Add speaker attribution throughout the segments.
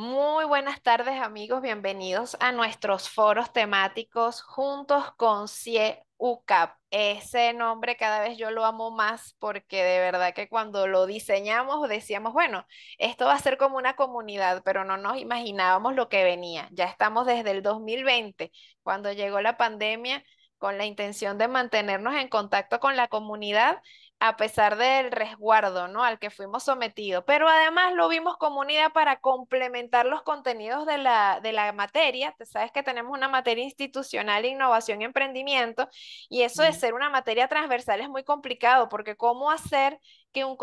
Speaker 1: Muy buenas tardes amigos, bienvenidos a nuestros foros temáticos juntos con CIE UCAP. Ese nombre cada vez yo lo amo más porque de verdad que cuando lo diseñamos decíamos, bueno, esto va a ser como una comunidad, pero no nos imaginábamos lo que venía. Ya estamos desde el 2020, cuando llegó la pandemia, con la intención de mantenernos en contacto con la comunidad a pesar del resguardo ¿no? al que fuimos sometidos, pero además lo vimos como unidad para complementar los contenidos de la, materia. Te sabes que tenemos una materia institucional, innovación y emprendimiento, y eso de ser una materia transversal es muy complicado, porque cómo hacer que un,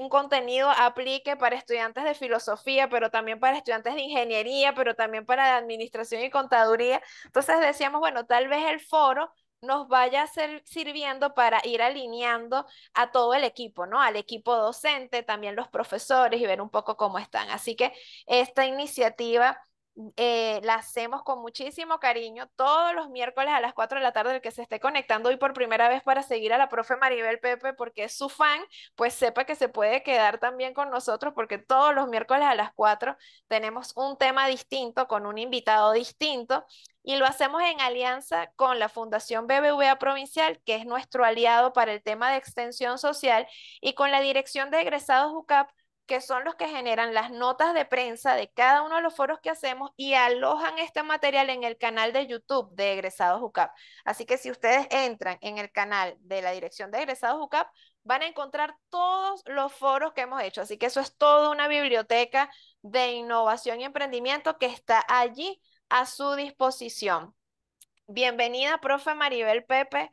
Speaker 1: un, contenido aplique para estudiantes de filosofía, pero también para estudiantes de ingeniería, pero también para administración y contaduría. Entonces decíamos, bueno, tal vez el foro nos vaya sirviendo para ir alineando a todo el equipo, ¿no? Al equipo docente, también los profesores y ver un poco cómo están. Así que esta iniciativa eh, la hacemos con muchísimo cariño todos los miércoles a las 4 de la tarde. El que se esté conectando hoy por primera vez para seguir a la profe Maribel Pepe porque es su fan, pues sepa que se puede quedar también con nosotros porque todos los miércoles a las 4 tenemos un tema distinto con un invitado distinto y lo hacemos en alianza con la Fundación BBVA Provincial, que es nuestro aliado para el tema de extensión social, y con la Dirección de Egresados UCAP, que son los que generan las notas de prensa de cada uno de los foros que hacemos y alojan este material en el canal de YouTube de Egresados UCAP. Así que si ustedes entran en el canal de la Dirección de Egresados UCAP, van a encontrar todos los foros que hemos hecho. Así que eso es toda una biblioteca de innovación y emprendimiento que está allí a su disposición. Bienvenida, profe Maribel Pepe.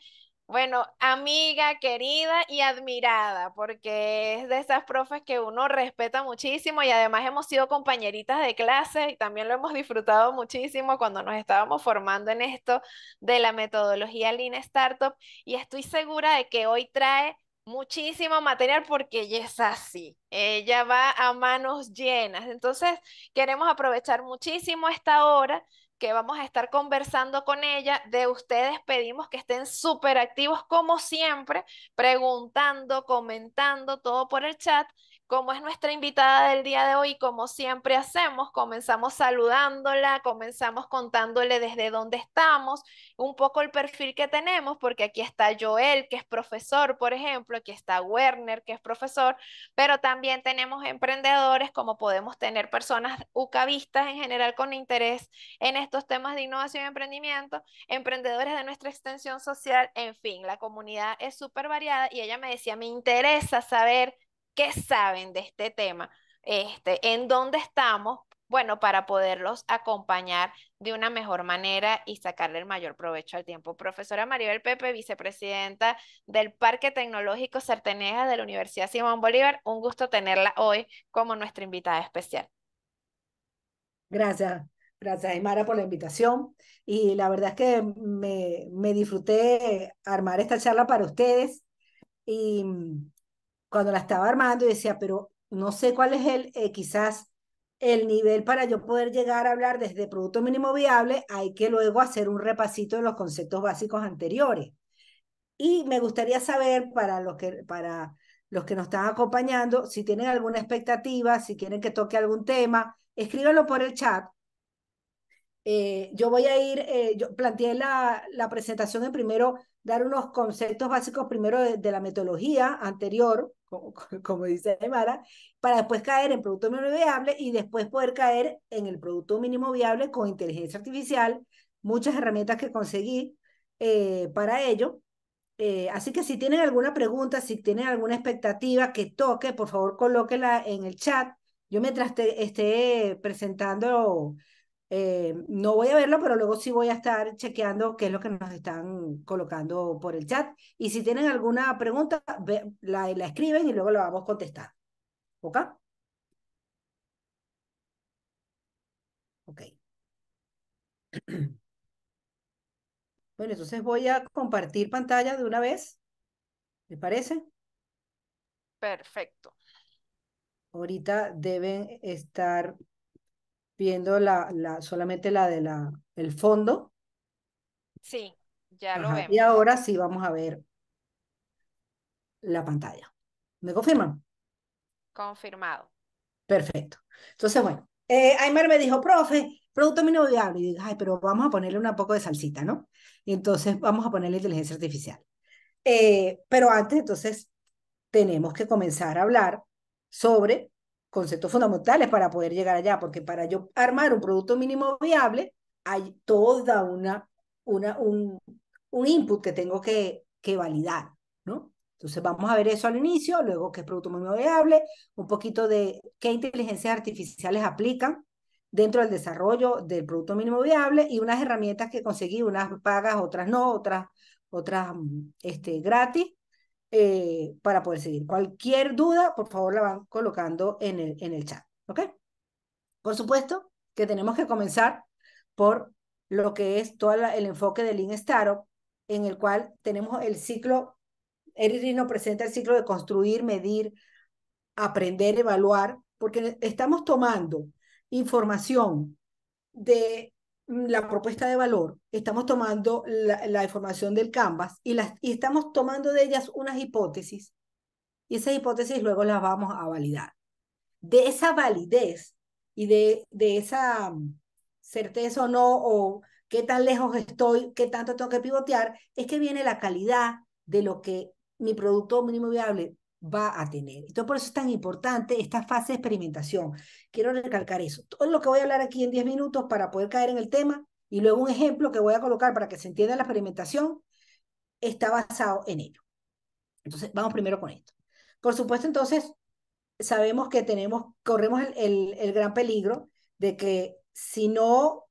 Speaker 1: Bueno, amiga, querida y admirada, porque es de esas profes que uno respeta muchísimo y además hemos sido compañeritas de clase y también lo hemos disfrutado muchísimo cuando nos estábamos formando en esto de la metodología Lean Startup y estoy segura de que hoy trae muchísimo material porque ella es así, ella va a manos llenas. Entonces, queremos aprovechar muchísimo esta hora que vamos a estar conversando con ella. De ustedes pedimos que estén súper activos como siempre, preguntando, comentando, todo por el chat. Como es nuestra invitada del día de hoy, como siempre hacemos, comenzamos saludándola, comenzamos contándole desde dónde estamos, un poco el perfil que tenemos, porque aquí está Joel, que es profesor, por ejemplo, aquí está Werner, que es profesor, pero también tenemos emprendedores, como podemos tener personas ucavistas en general con interés en estos temas de innovación y emprendimiento, emprendedores de nuestra extensión social, en fin, la comunidad es súper variada y ella me decía, me interesa saber qué saben de este tema, este, en dónde estamos, bueno, para poderlos acompañar de una mejor manera y sacarle el mayor provecho al tiempo. Profesora Maribel Pepe, vicepresidenta del Parque Tecnológico Certeneja de la Universidad Simón Bolívar, un gusto tenerla hoy como nuestra invitada especial.
Speaker 2: Gracias, gracias Aymara por la invitación y la verdad es que me, me disfruté armar esta charla para ustedes y cuando la estaba armando, y decía, pero no sé cuál es el, eh, quizás el nivel para yo poder llegar a hablar desde producto mínimo viable, hay que luego hacer un repasito de los conceptos básicos anteriores. Y me gustaría saber para los que, para los que nos están acompañando, si tienen alguna expectativa, si quieren que toque algún tema, escríbanlo por el chat. Eh, yo voy a ir, eh, yo planteé la, la presentación en primero dar unos conceptos básicos primero de, la metodología anterior, como, dice Aymara, para después caer en producto mínimo viable y después poder caer en el producto mínimo viable con inteligencia artificial, muchas herramientas que conseguí eh, para ello. Eh, así que si tienen alguna pregunta, si tienen alguna expectativa que toque, por favor colóquela en el chat. Yo mientras esté presentando eh, no voy a verlo, pero luego sí voy a estar chequeando qué es lo que nos están colocando por el chat. Y si tienen alguna pregunta, la, escriben y luego la vamos a contestar. ¿Ok? Ok. Bueno, entonces voy a compartir pantalla de una vez. ¿Les parece?
Speaker 1: Perfecto.
Speaker 2: Ahorita deben estar viendo la, la, solamente la de la, el fondo.
Speaker 1: Sí, ya lo vemos. Y
Speaker 2: ahora sí vamos a ver la pantalla. ¿Me confirman?
Speaker 1: Confirmado.
Speaker 2: Perfecto. Entonces, bueno, eh, Aymar me dijo, profe, producto mínimo viable. Y dije, ay, pero vamos a ponerle un poco de salsita, ¿no? Y entonces vamos a ponerle inteligencia artificial. Eh, pero antes, entonces, tenemos que comenzar a hablar sobre conceptos fundamentales para poder llegar allá, porque para yo armar un producto mínimo viable hay toda una, una un, un input que tengo que, que validar, ¿no? Entonces vamos a ver eso al inicio, luego qué es producto mínimo viable, un poquito de qué inteligencias artificiales aplican dentro del desarrollo del producto mínimo viable y unas herramientas que conseguí, unas pagas, otras no, otras, otras mm, este, gratis, eh, para poder seguir. Cualquier duda, por favor, la van colocando en el, en el chat. ¿Ok? Por supuesto que tenemos que comenzar por lo que es todo el enfoque del Lean Startup, en el cual tenemos el ciclo, Eric nos presenta el ciclo de construir, medir, aprender, evaluar, porque estamos tomando información de Mm, la propuesta de valor, estamos tomando la, información del Canvas y, las, y estamos tomando de ellas unas hipótesis y esas hipótesis luego las vamos a validar. De esa validez y de, de esa mm, certeza o no, o qué tan lejos estoy, qué tanto tengo que pivotear, es que viene la calidad de lo que mi producto mínimo viable va a tener. Entonces, por eso es tan importante esta fase de experimentación. Quiero recalcar eso. Todo lo que voy a hablar aquí en 10 minutos para poder caer en el tema y luego un ejemplo que voy a colocar para que se entienda la experimentación está basado en ello. Entonces, vamos primero con esto. Por supuesto, entonces, sabemos que tenemos, corremos el, el gran peligro de que si no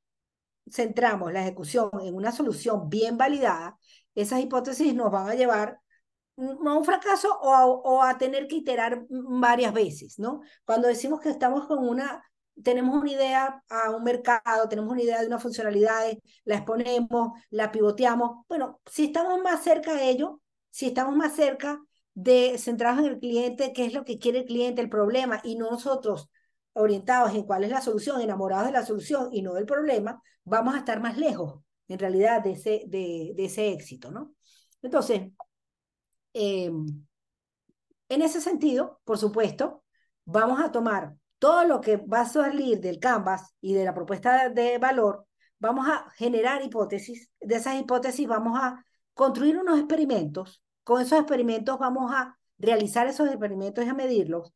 Speaker 2: centramos la ejecución en una solución bien validada, esas hipótesis nos van a llevar a un fracaso o a, tener que iterar varias veces, ¿no? Cuando decimos que estamos con una, tenemos una idea a un mercado, tenemos una idea de unas funcionalidades, la exponemos, la pivoteamos, bueno, si estamos más cerca de ello, si estamos más cerca de centrarnos en el cliente, qué es lo que quiere el cliente, el problema, y nosotros orientados en cuál es la solución, enamorados de la solución y no del problema, vamos a estar más lejos, en realidad, de ese, de, de ese éxito, ¿no? Entonces, Em, en ese sentido, por supuesto, vamos a tomar todo lo que va a salir del canvas y de la propuesta de valor, vamos a generar hipótesis, de esas hipótesis vamos a construir unos experimentos, con esos experimentos vamos a realizar esos experimentos y a medirlos,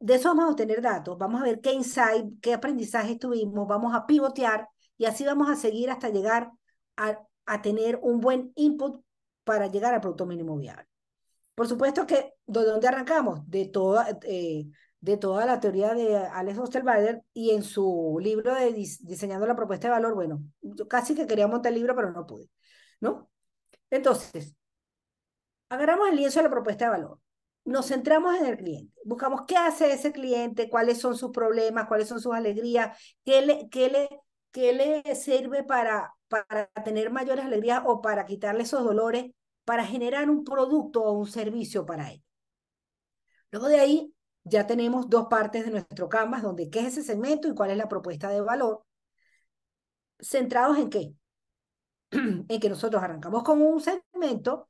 Speaker 2: de eso vamos a obtener datos, vamos a ver qué insight, qué aprendizaje tuvimos, vamos a pivotear y así vamos a seguir hasta llegar a, a tener un buen input para llegar al producto mínimo viable. Por supuesto que, ¿de dónde arrancamos? De toda, eh, de toda la teoría de Alex Osterwalder y en su libro de Diseñando la Propuesta de Valor, bueno, yo casi que quería montar el libro, pero no pude, ¿no? Entonces, agarramos el lienzo de la propuesta de valor, nos centramos en el cliente, buscamos qué hace ese cliente, cuáles son sus problemas, cuáles son sus alegrías, qué qué qué le sirve para para tener mayores alegrías o para quitarle esos dolores, para generar un producto o un servicio para ellos. Luego de ahí ya tenemos dos partes de nuestro Canvas, donde qué es ese segmento y cuál es la propuesta de valor. ¿Centrados en qué? en que nosotros arrancamos con un segmento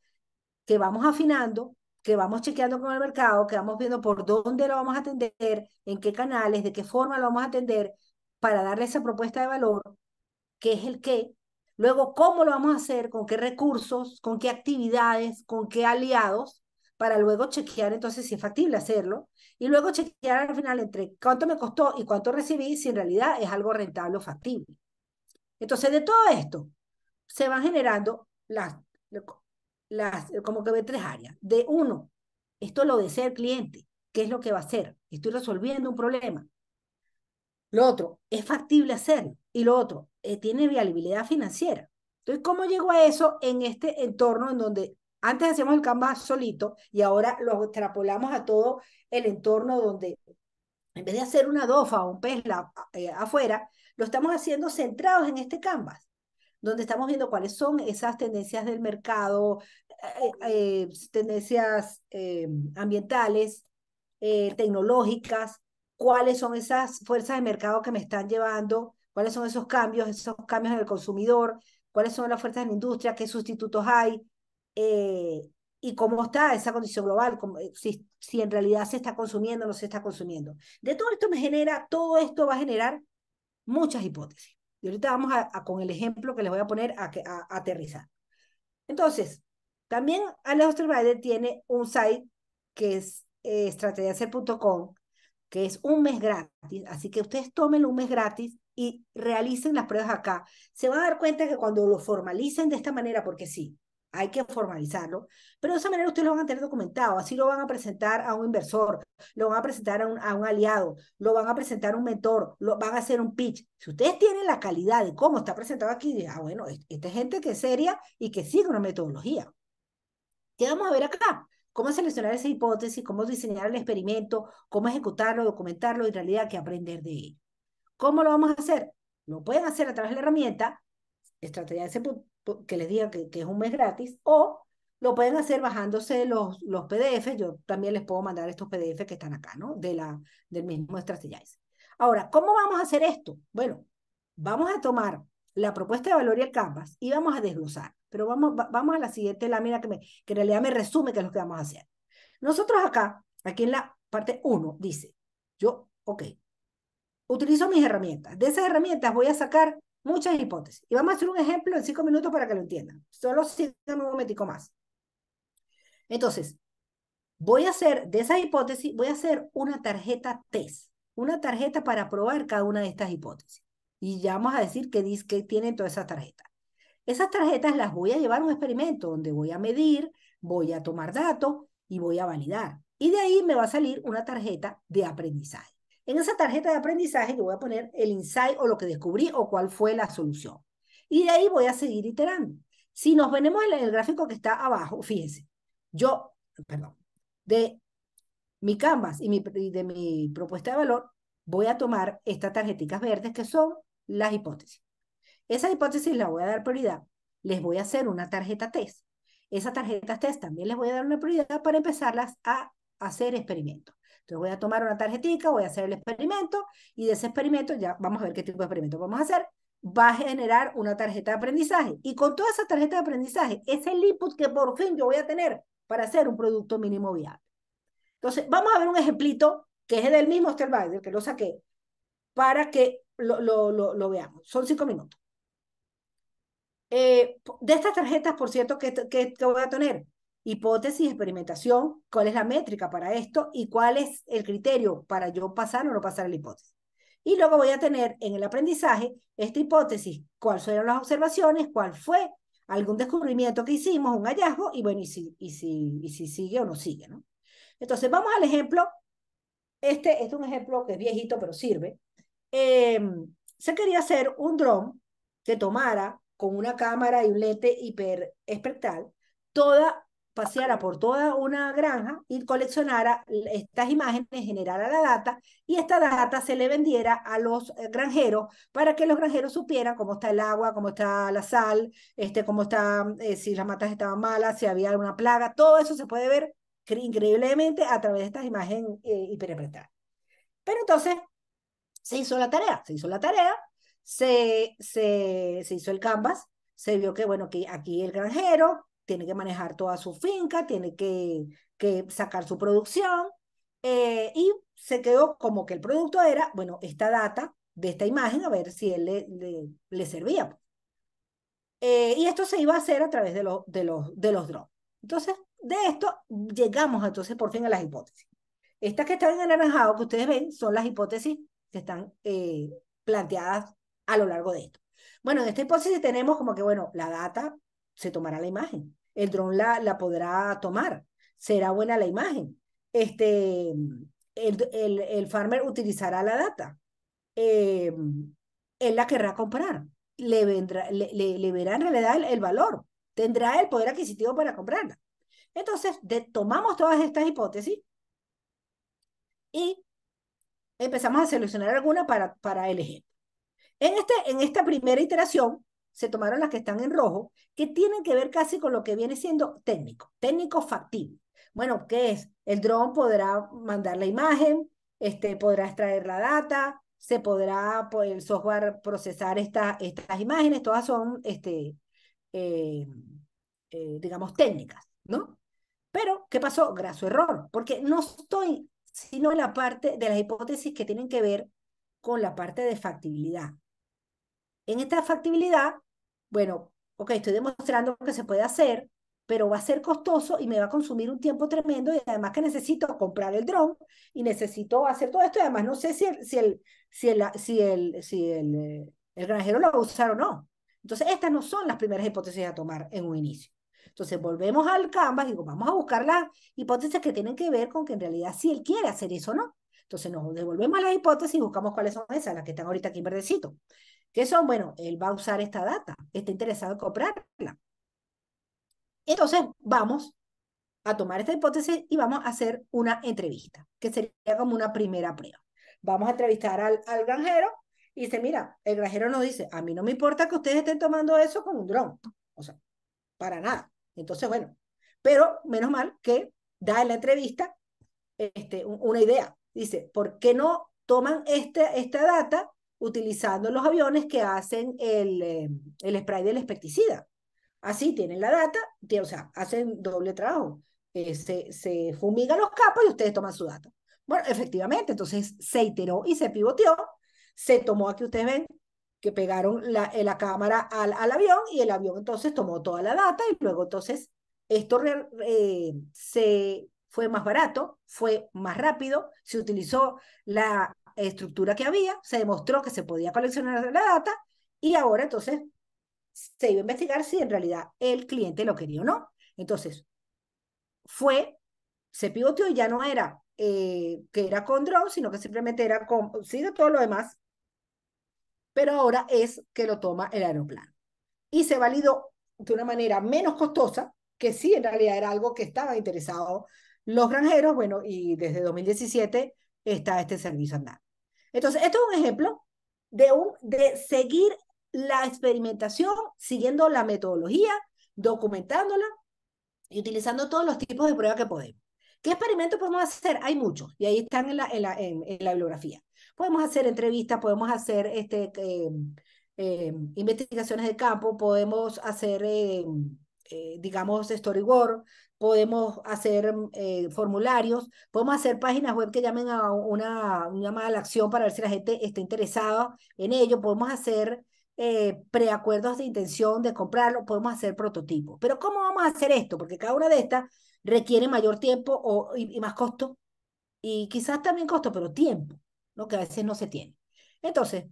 Speaker 2: que vamos afinando, que vamos chequeando con el mercado, que vamos viendo por dónde lo vamos a atender, en qué canales, de qué forma lo vamos a atender, para darle esa propuesta de valor, que es el qué, Luego, ¿cómo lo vamos a hacer? ¿Con qué recursos? ¿Con qué actividades? ¿Con qué aliados? Para luego chequear entonces si es factible hacerlo. Y luego chequear al final entre cuánto me costó y cuánto recibí, si en realidad es algo rentable o factible. Entonces, de todo esto, se van generando las, las como que ve tres áreas. De uno, esto lo de ser cliente. ¿Qué es lo que va a hacer? Estoy resolviendo un problema. Lo otro, ¿es factible hacerlo? Y lo otro, eh, tiene viabilidad financiera. Entonces, ¿cómo llegó a eso en este entorno en donde antes hacíamos el canvas solito y ahora lo extrapolamos a todo el entorno donde en vez de hacer una dofa o un pesla eh, afuera, lo estamos haciendo centrados en este canvas, donde estamos viendo cuáles son esas tendencias del mercado, eh, tendencias ambientales, tecnológicas, cuáles son esas fuerzas de mercado que me están llevando cuáles son esos cambios, esos cambios en el consumidor, cuáles son las fuerzas en la industria, qué sustitutos hay eh, y cómo está esa condición global, eh, si, en realidad se está consumiendo o no se está consumiendo. De todo esto me genera, todo esto va a generar muchas hipótesis. Y ahorita vamos a, con el ejemplo que les voy a poner a, aterrizar. Entonces, también Alex Biden tiene un site que es eh, que es un mes gratis. Así que ustedes tomen un mes gratis y realicen las pruebas acá. Se van a dar cuenta que cuando lo formalicen de esta manera, porque sí, hay que formalizarlo, pero de esa manera ustedes lo van a tener documentado, así lo van a presentar a un inversor, lo van a presentar a un, aliado, lo van a presentar a un mentor, lo van a hacer un pitch. Si ustedes tienen la calidad de cómo está presentado aquí, ah, bueno, esta gente que es seria y que sigue una metodología. ¿Qué vamos a ver acá? Cómo seleccionar esa hipótesis, cómo diseñar el experimento, cómo ejecutarlo, documentarlo y en realidad qué aprender de ello. ¿Cómo lo vamos a hacer? Lo pueden hacer a través de la herramienta, estrategia que les diga que, es un mes gratis, o lo pueden hacer bajándose los, los PDF. Yo también les puedo mandar estos PDF que están acá, ¿no? De la, del mismo Strategize. Ahora, ¿cómo vamos a hacer esto? Bueno, vamos a tomar la propuesta de valor y el canvas y vamos a desglosar. Pero vamos, vamos a la siguiente lámina que, que en realidad me resume qué es lo que vamos a hacer. Nosotros acá, aquí en la parte 1, dice, yo, ok, utilizo mis herramientas. De esas herramientas voy a sacar muchas hipótesis. Y vamos a hacer un ejemplo en cinco minutos para que lo entiendan. Solo síganme un momentico más. Entonces, voy a hacer de esa hipótesis, voy a hacer una tarjeta test, una tarjeta para probar cada una de estas hipótesis. Y ya vamos a decir qué dice, que tienen todas esas tarjetas. Esas tarjetas las voy a llevar a un experimento donde voy a medir, voy a tomar datos y voy a validar. Y de ahí me va a salir una tarjeta de aprendizaje. En esa tarjeta de aprendizaje yo voy a poner el insight o lo que descubrí o cuál fue la solución. Y de ahí voy a seguir iterando. Si nos venemos en el gráfico que está abajo, fíjense, yo, perdón, de mi canvas y, de mi propuesta de valor, voy a tomar estas tarjetitas verdes que son las hipótesis. Esa hipótesis la voy a dar prioridad. Les voy a hacer una tarjeta test. Esas tarjetas test también les voy a dar una prioridad para empezarlas a hacer experimentos. Entonces voy a tomar una tarjetita, voy a hacer el experimento y de ese experimento, ya vamos a ver qué tipo de experimento vamos a hacer, va a generar una tarjeta de aprendizaje. Y con toda esa tarjeta de aprendizaje, es el input que por fin yo voy a tener para hacer un producto mínimo viable. Entonces, vamos a ver un ejemplito que es del mismo Stelbinder, que lo saqué, para que lo, lo, veamos. Son cinco minutos. Eh, de estas tarjetas, por cierto, qué que voy a tener, hipótesis, experimentación, cuál es la métrica para esto y cuál es el criterio para yo pasar o no pasar la hipótesis. Y luego voy a tener en el aprendizaje esta hipótesis, cuáles fueron las observaciones, cuál fue algún descubrimiento que hicimos, un hallazgo, y bueno, y si, y si, y si sigue o no sigue, ¿no? Entonces, vamos al ejemplo. Este, es un ejemplo que es viejito, pero sirve. Em, se quería hacer un dron que tomara con una cámara y un lente hiperespectral toda paseara por toda una granja y coleccionara estas imágenes, generara la data y esta data se le vendiera a los eh, granjeros para que los granjeros supieran cómo está el agua, cómo está la sal, este, cómo está, eh, si las matas estaban malas, si había alguna plaga, todo eso se puede ver increíblemente a través de estas imágenes eh, Pero entonces se hizo la tarea, se hizo la tarea, se, se, se hizo el canvas, se vio que, bueno, que aquí el granjero tiene que manejar toda su finca, tiene que, sacar su producción, eh, y se quedó como que el producto era, bueno, esta data de esta imagen, a ver si él le, servía. Pues. Eh, y esto se iba a hacer a través de, de, los, de los drones. Entonces, de esto llegamos entonces por fin a las hipótesis. Estas que están en anaranjado, que ustedes ven, son las hipótesis que están eh, planteadas a lo largo de esto. Bueno, en esta hipótesis tenemos como que, bueno, la data se tomará la imagen el dron la, la podrá tomar, será buena la imagen. Este, el, farmer utilizará la data, em, él la querrá comprar, le, le, le, verá en realidad el, valor, tendrá el poder adquisitivo para comprarla. Entonces, tomamos todas estas hipótesis y empezamos a seleccionar alguna para, para el ejemplo. En, este, en esta primera iteración, se tomaron las que están en rojo, que tienen que ver casi con lo que viene siendo técnico, técnico factible. Bueno, ¿qué es? El dron podrá mandar la imagen, este, podrá extraer la data, se podrá pues, el software procesar esta, estas imágenes, todas son, este, eh, eh, digamos, técnicas, ¿no? Pero, ¿qué pasó? Graso error, porque no estoy sino en la parte de las hipótesis que tienen que ver con la parte de factibilidad. En esta factibilidad, bueno, ok, estoy demostrando que se puede hacer, pero va a ser costoso y me va a consumir un tiempo tremendo y además que necesito comprar el dron y necesito hacer todo esto y además no sé si el, si si el, si eh, granjero lo va a usar o no. Entonces, estas no son las primeras hipótesis a tomar en un inicio. Entonces, volvemos al Canvas y vamos a buscar las hipótesis que tienen que ver con que en realidad si él quiere hacer eso o no. Entonces, nos devolvemos a las hipótesis y buscamos cuáles son esas, las que están ahorita aquí en verdecito. ¿Qué son? Bueno, él va a usar esta data, está interesado en comprarla. Entonces, vamos a tomar esta hipótesis y vamos a hacer una entrevista, que sería como una primera prueba. Vamos a entrevistar al, al granjero y dice, mira, el granjero nos dice, a mí no me importa que ustedes estén tomando eso con un dron, o sea, para nada. Entonces, bueno, pero menos mal que da en la entrevista este, una idea. Dice, ¿por qué no toman este, esta data utilizando los aviones que hacen el, eh, el spray del especticida. Así tienen la data, o sea, hacen doble trabajo. Eh, se, se fumigan los capos y ustedes toman su data. Bueno, efectivamente, entonces se iteró y se pivoteó, se tomó, aquí ustedes ven que pegaron la, eh, la cámara al, al, avión y el avión entonces tomó toda la data y luego entonces esto se fue más barato, fue más rápido, se utilizó la estructura que había, se demostró que se podía coleccionar la data y ahora entonces se iba a investigar si en realidad el cliente lo quería o no. Entonces, fue, se pivoteó y ya no era eh, que era con drone, sino que simplemente era con, sí, de todo lo demás, pero ahora es que lo toma el aeroplano. Y se validó de una manera menos costosa, que sí, en realidad era algo que estaba interesado los granjeros, bueno, y desde 2017 está este servicio andando. Entonces, esto es un ejemplo de, un, de seguir la experimentación siguiendo la metodología, documentándola y utilizando todos los tipos de pruebas que podemos. ¿Qué experimentos podemos hacer? Hay muchos y ahí están en la, en la, en, la bibliografía. Podemos hacer entrevistas, podemos hacer este, em, em, investigaciones de campo, podemos hacer, em, eh, digamos, storyboard, podemos hacer eh, formularios, podemos hacer páginas web que llamen a una, una, llamada a la acción para ver si la gente está interesada en ello, podemos hacer eh, preacuerdos de intención de comprarlo, podemos hacer prototipos. Pero ¿cómo vamos a hacer esto? Porque cada una de estas requiere mayor tiempo o, y, más costo, y quizás también costo, pero tiempo, lo que a veces no se tiene. Entonces,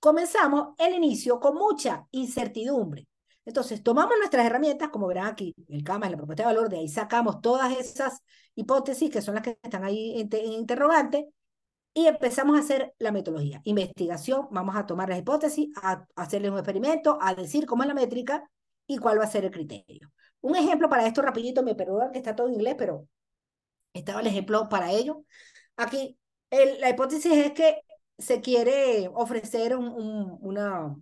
Speaker 2: comenzamos el inicio con mucha incertidumbre. Entonces, tomamos nuestras herramientas como verán aquí, el CAMA, la propuesta de valor, de ahí sacamos todas esas hipótesis que son las que están ahí en, interrogante y empezamos a hacer la metodología. Investigación, vamos a tomar las hipótesis, a, hacerles un experimento, a decir cómo es la métrica y cuál va a ser el criterio. Un ejemplo para esto rapidito, me perdonan que está todo en inglés, pero estaba el ejemplo para ello. Aquí, la hipótesis es que se quiere ofrecer una,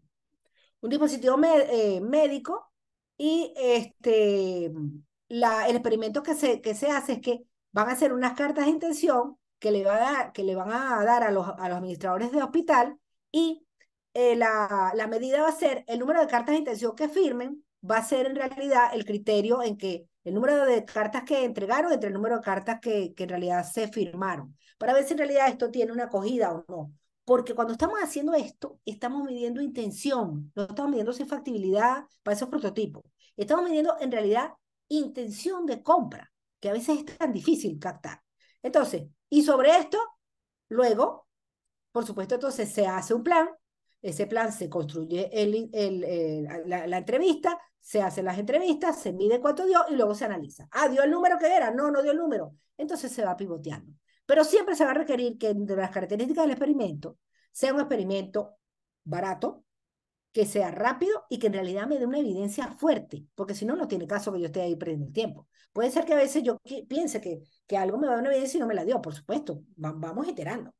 Speaker 2: un dispositivo eh, médico y este, la, el experimento que se, que se hace es que van a hacer unas cartas de intención que le, va a dar, que le van a dar a los, a los administradores de hospital y eh, la, la medida va a ser el número de cartas de intención que firmen va a ser en realidad el criterio en que el número de cartas que entregaron entre el número de cartas que, que en realidad se firmaron, para ver si en realidad esto tiene una acogida o no porque cuando estamos haciendo esto, estamos midiendo intención, no estamos midiendo sin factibilidad para esos prototipos, estamos midiendo en realidad intención de compra, que a veces es tan difícil captar. Entonces, y sobre esto, luego, por supuesto, entonces se hace un plan, ese plan se construye la, la, entrevista, se hacen las entrevistas, se mide cuánto dio y luego se analiza. Ah, dio el número que era, no, no dio el número. Entonces se va pivoteando. Pero siempre se va a requerir que entre las características del experimento sea un experimento barato, que sea rápido y que en realidad me dé una evidencia fuerte, porque si no, no tiene caso que yo esté ahí perdiendo el tiempo. Puede ser que a veces yo piense que, que algo me va a dar una evidencia y no me la dio, por supuesto, vamos iterando.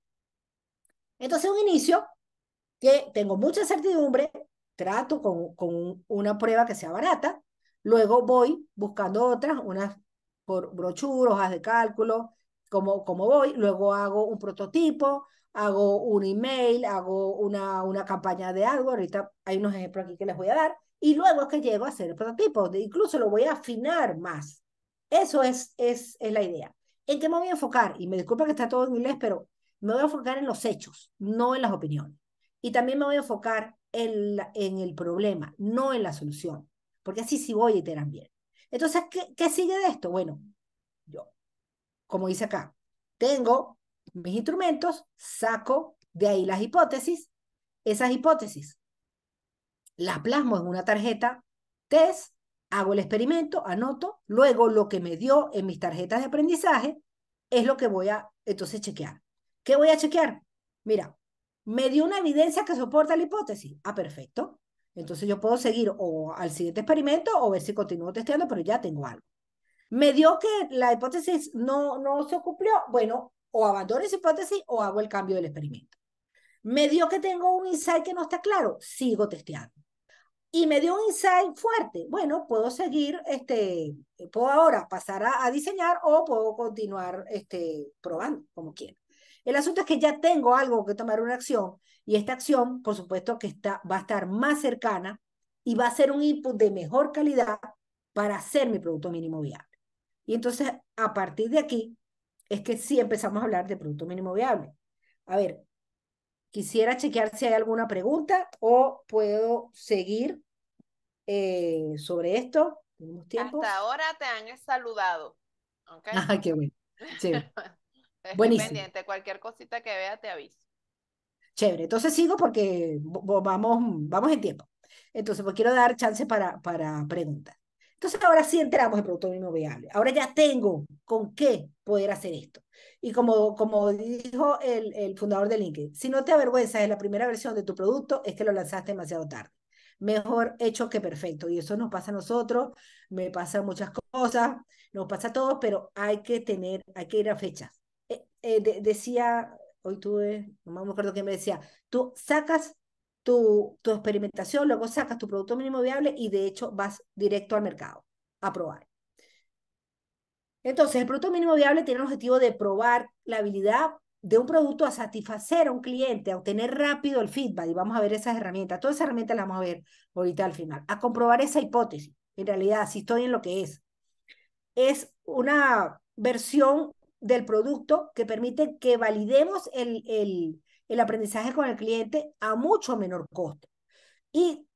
Speaker 2: Entonces, un inicio que tengo mucha certidumbre, trato con, con una prueba que sea barata, luego voy buscando otras, unas por brochuras, hojas de cálculo, como voy, luego hago un prototipo, hago un email, hago una, una campaña de algo, ahorita hay unos ejemplos aquí que les voy a dar, y luego es que llego a hacer el prototipo, incluso lo voy a afinar más. Eso es, es, es la idea. ¿En qué me voy a enfocar? Y me disculpa que está todo en inglés, pero me voy a enfocar en los hechos, no en las opiniones. Y también me voy a enfocar en, en el problema, no en la solución, porque así sí voy a iterar bien. Entonces, ¿qué, ¿qué sigue de esto? Bueno, como dice acá, tengo mis instrumentos, saco de ahí las hipótesis, esas hipótesis las plasmo en una tarjeta test, hago el experimento, anoto, luego lo que me dio en mis tarjetas de aprendizaje es lo que voy a entonces chequear. ¿Qué voy a chequear? Mira, me dio una evidencia que soporta la hipótesis. Ah, perfecto. Entonces yo puedo seguir o al siguiente experimento o ver si continúo testeando, pero ya tengo algo. Me dio que la hipótesis no, no se cumplió. Bueno, o abandono esa hipótesis o hago el cambio del experimento. Me dio que tengo un insight que no está claro, sigo testeando. Y me dio un insight fuerte. Bueno, puedo seguir, este, puedo ahora pasar a, diseñar o puedo continuar este, probando, como quiera. El asunto es que ya tengo algo que tomar una acción y esta acción, por supuesto, que está, va a estar más cercana y va a ser un input de mejor calidad para hacer mi producto mínimo viable. Y entonces, a partir de aquí, es que sí empezamos a hablar de producto mínimo viable. A ver, quisiera chequear si hay alguna pregunta o puedo seguir eh, sobre esto. tiempo? Hasta ahora
Speaker 1: te han saludado. ¿okay? Ah, qué
Speaker 2: bueno. Sí.
Speaker 1: Buenísimo. Pendiente. Cualquier cosita que vea te aviso.
Speaker 2: Chévere. Entonces sigo porque vamos, vamos en tiempo. Entonces, pues quiero dar chance para, para preguntas. Entonces ahora sí entramos en producto mínimo viable. Ahora ya tengo con qué poder hacer esto. Y como, como dijo el, el fundador de LinkedIn, si no te avergüenzas de la primera versión de tu producto, es que lo lanzaste demasiado tarde. Mejor hecho que perfecto. Y eso nos pasa a nosotros, me pasa muchas cosas, nos pasa a todos, pero hay que tener, hay que ir a fechas. Eh, eh, decía, hoy tuve, no me acuerdo quién me decía, tú sacas tu, experimentación, luego sacas tu producto mínimo viable y de hecho vas directo al mercado a probar. Entonces, el producto mínimo viable tiene el objetivo de probar la habilidad de un producto a satisfacer a un cliente, a obtener rápido el feedback, y vamos a ver esas herramientas, todas esas herramientas las vamos a ver ahorita al final, a comprobar esa hipótesis, en realidad, si estoy en lo que es. Es una versión del producto que permite que validemos el, el, el aprendizaje con el cliente a mucho menor costo. Y,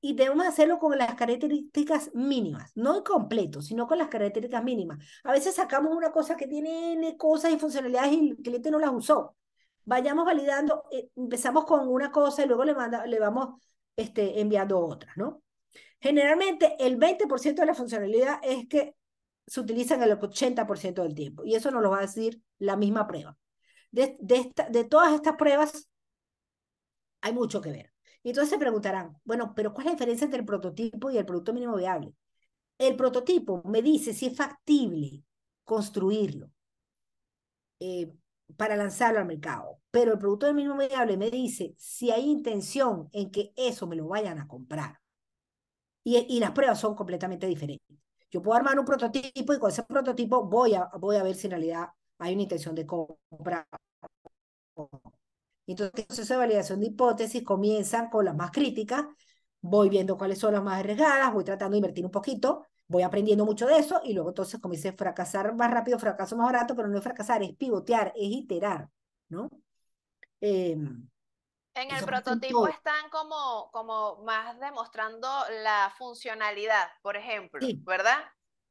Speaker 2: y debemos hacerlo con las características mínimas, no en completo, sino con las características mínimas. A veces sacamos una cosa que tiene N cosas y funcionalidades y el cliente no las usó. Vayamos validando, eh, empezamos con una cosa y luego le, manda, le vamos este, enviando otras, ¿no? Generalmente el 20% de la funcionalidad es que se utilizan el 80% del tiempo y eso nos lo va a decir la misma prueba de, de todas estas pruebas hay mucho que ver. Y entonces se preguntarán, bueno, pero ¿cuál es la diferencia entre el prototipo y el producto mínimo viable? El prototipo me dice si es factible construirlo eh, para lanzarlo al mercado, pero el producto mínimo viable me dice si hay intención en que eso me lo vayan a comprar. Y, las pruebas son completamente diferentes. Yo puedo armar un prototipo y con ese prototipo voy a, voy a ver si en realidad hay una intención de comprar. Entonces, el proceso de validación de hipótesis comienzan con las más críticas, voy viendo cuáles son las más arriesgadas, voy tratando de invertir un poquito, voy aprendiendo mucho de eso y luego entonces comienzo a fracasar más rápido, fracaso más barato, pero no es fracasar, es pivotear, es iterar, ¿no? Em,
Speaker 1: en el prototipo están como, como más demostrando la funcionalidad, por ejemplo, ¿verdad?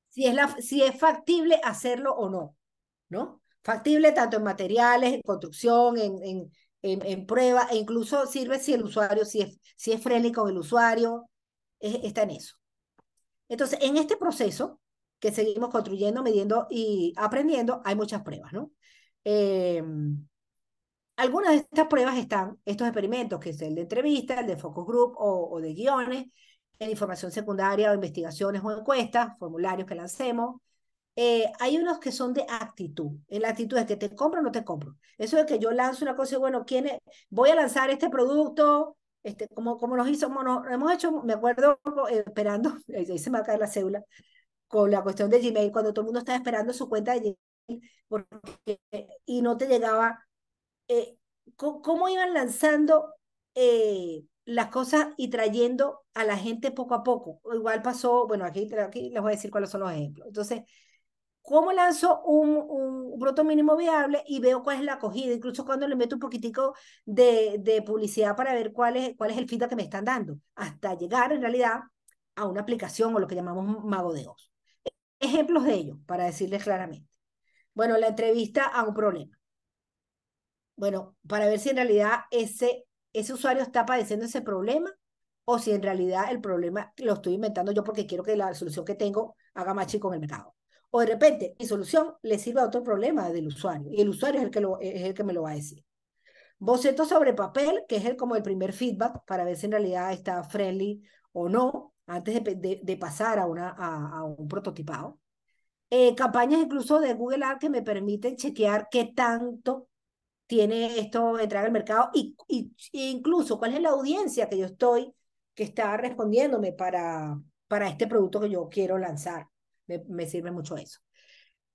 Speaker 2: Si es, la, si es factible hacerlo o no. ¿no? Factible tanto en materiales, en construcción, en, en, prueba, e incluso sirve si el usuario, si es, si es el usuario, está en eso. Entonces, en este proceso que seguimos construyendo, midiendo y aprendiendo, hay muchas pruebas, ¿no? Eh, algunas de estas pruebas están, estos experimentos, que es el de entrevista, el de focus group o, o de guiones, en información secundaria o investigaciones o encuestas, formularios que lancemos, eh, hay unos que son de actitud. en La actitud es que te compro o no te compro. Eso es que yo lanzo una cosa y bueno, ¿quién voy a lanzar este producto, este, como, como nos hizo, hemos hecho, me acuerdo eh, esperando, ahí se me va a caer la cédula, con la cuestión de Gmail, cuando todo el mundo estaba esperando su cuenta de Gmail y no te llegaba, eh, ¿cómo iban lanzando las cosas y trayendo a la gente poco a poco? Igual pasó, bueno, aquí, aquí les voy a decir cuáles son los ejemplos. Entonces, cómo lanzo un, un, mínimo viable y veo cuál es la acogida, incluso cuando le meto un poquitico de, publicidad para ver cuál es, cuál es el feedback que me están dando, hasta llegar en realidad a una aplicación o lo que llamamos mago de magodeos. Ejemplos de ello, para decirles claramente. Bueno, la entrevista a un problema. Bueno, para ver si en realidad ese, ese usuario está padeciendo ese problema o si en realidad el problema lo estoy inventando yo porque quiero que la solución que tengo haga más chico en el mercado. O de repente, mi solución le sirve a otro problema del usuario y el usuario es el que, es el que me lo va a decir. Boceto sobre papel, que es el, como el primer feedback para ver si en realidad está friendly o no, antes de, pasar a, una, a, un prototipado. Eh, campañas incluso de Google Ads que me permiten chequear qué tanto tiene esto entrar al mercado e incluso cuál es la audiencia que yo estoy que está respondiéndome para para este producto que yo quiero lanzar. Me, sirve mucho eso.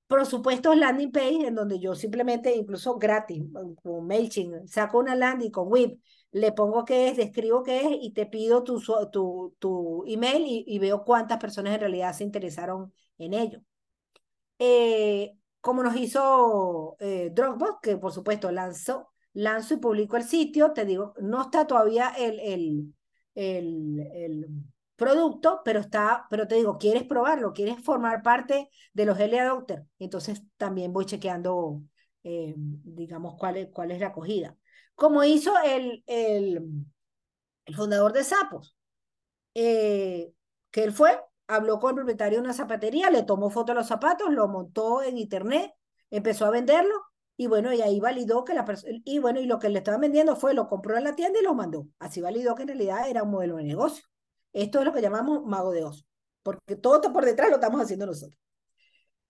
Speaker 2: Por supuesto, landing page, en donde yo simplemente, incluso gratis, con MailChimp, saco una landing con WIP, le pongo qué es, describo qué es y te pido tu, tu, tu email y, veo cuántas personas en realidad se interesaron en ello. Eh, como nos hizo eh, Dropbox, que por supuesto lanzó, lanzo y publico el sitio, te digo, no está todavía el, el, el, el producto, pero está, pero te digo, quieres probarlo, quieres formar parte de los early Doctor, entonces también voy chequeando, eh, digamos, cuál es, cuál es la acogida. Como hizo el, el, el fundador de Sapos, eh, que él fue, habló con el propietario de una zapatería, le tomó foto a los zapatos, lo montó en internet, empezó a venderlo, y bueno, y ahí validó que la persona, y bueno, y lo que le estaba vendiendo fue, lo compró en la tienda y lo mandó. Así validó que en realidad era un modelo de negocio. Esto es lo que llamamos mago de oso, porque todo esto por detrás lo estamos haciendo nosotros.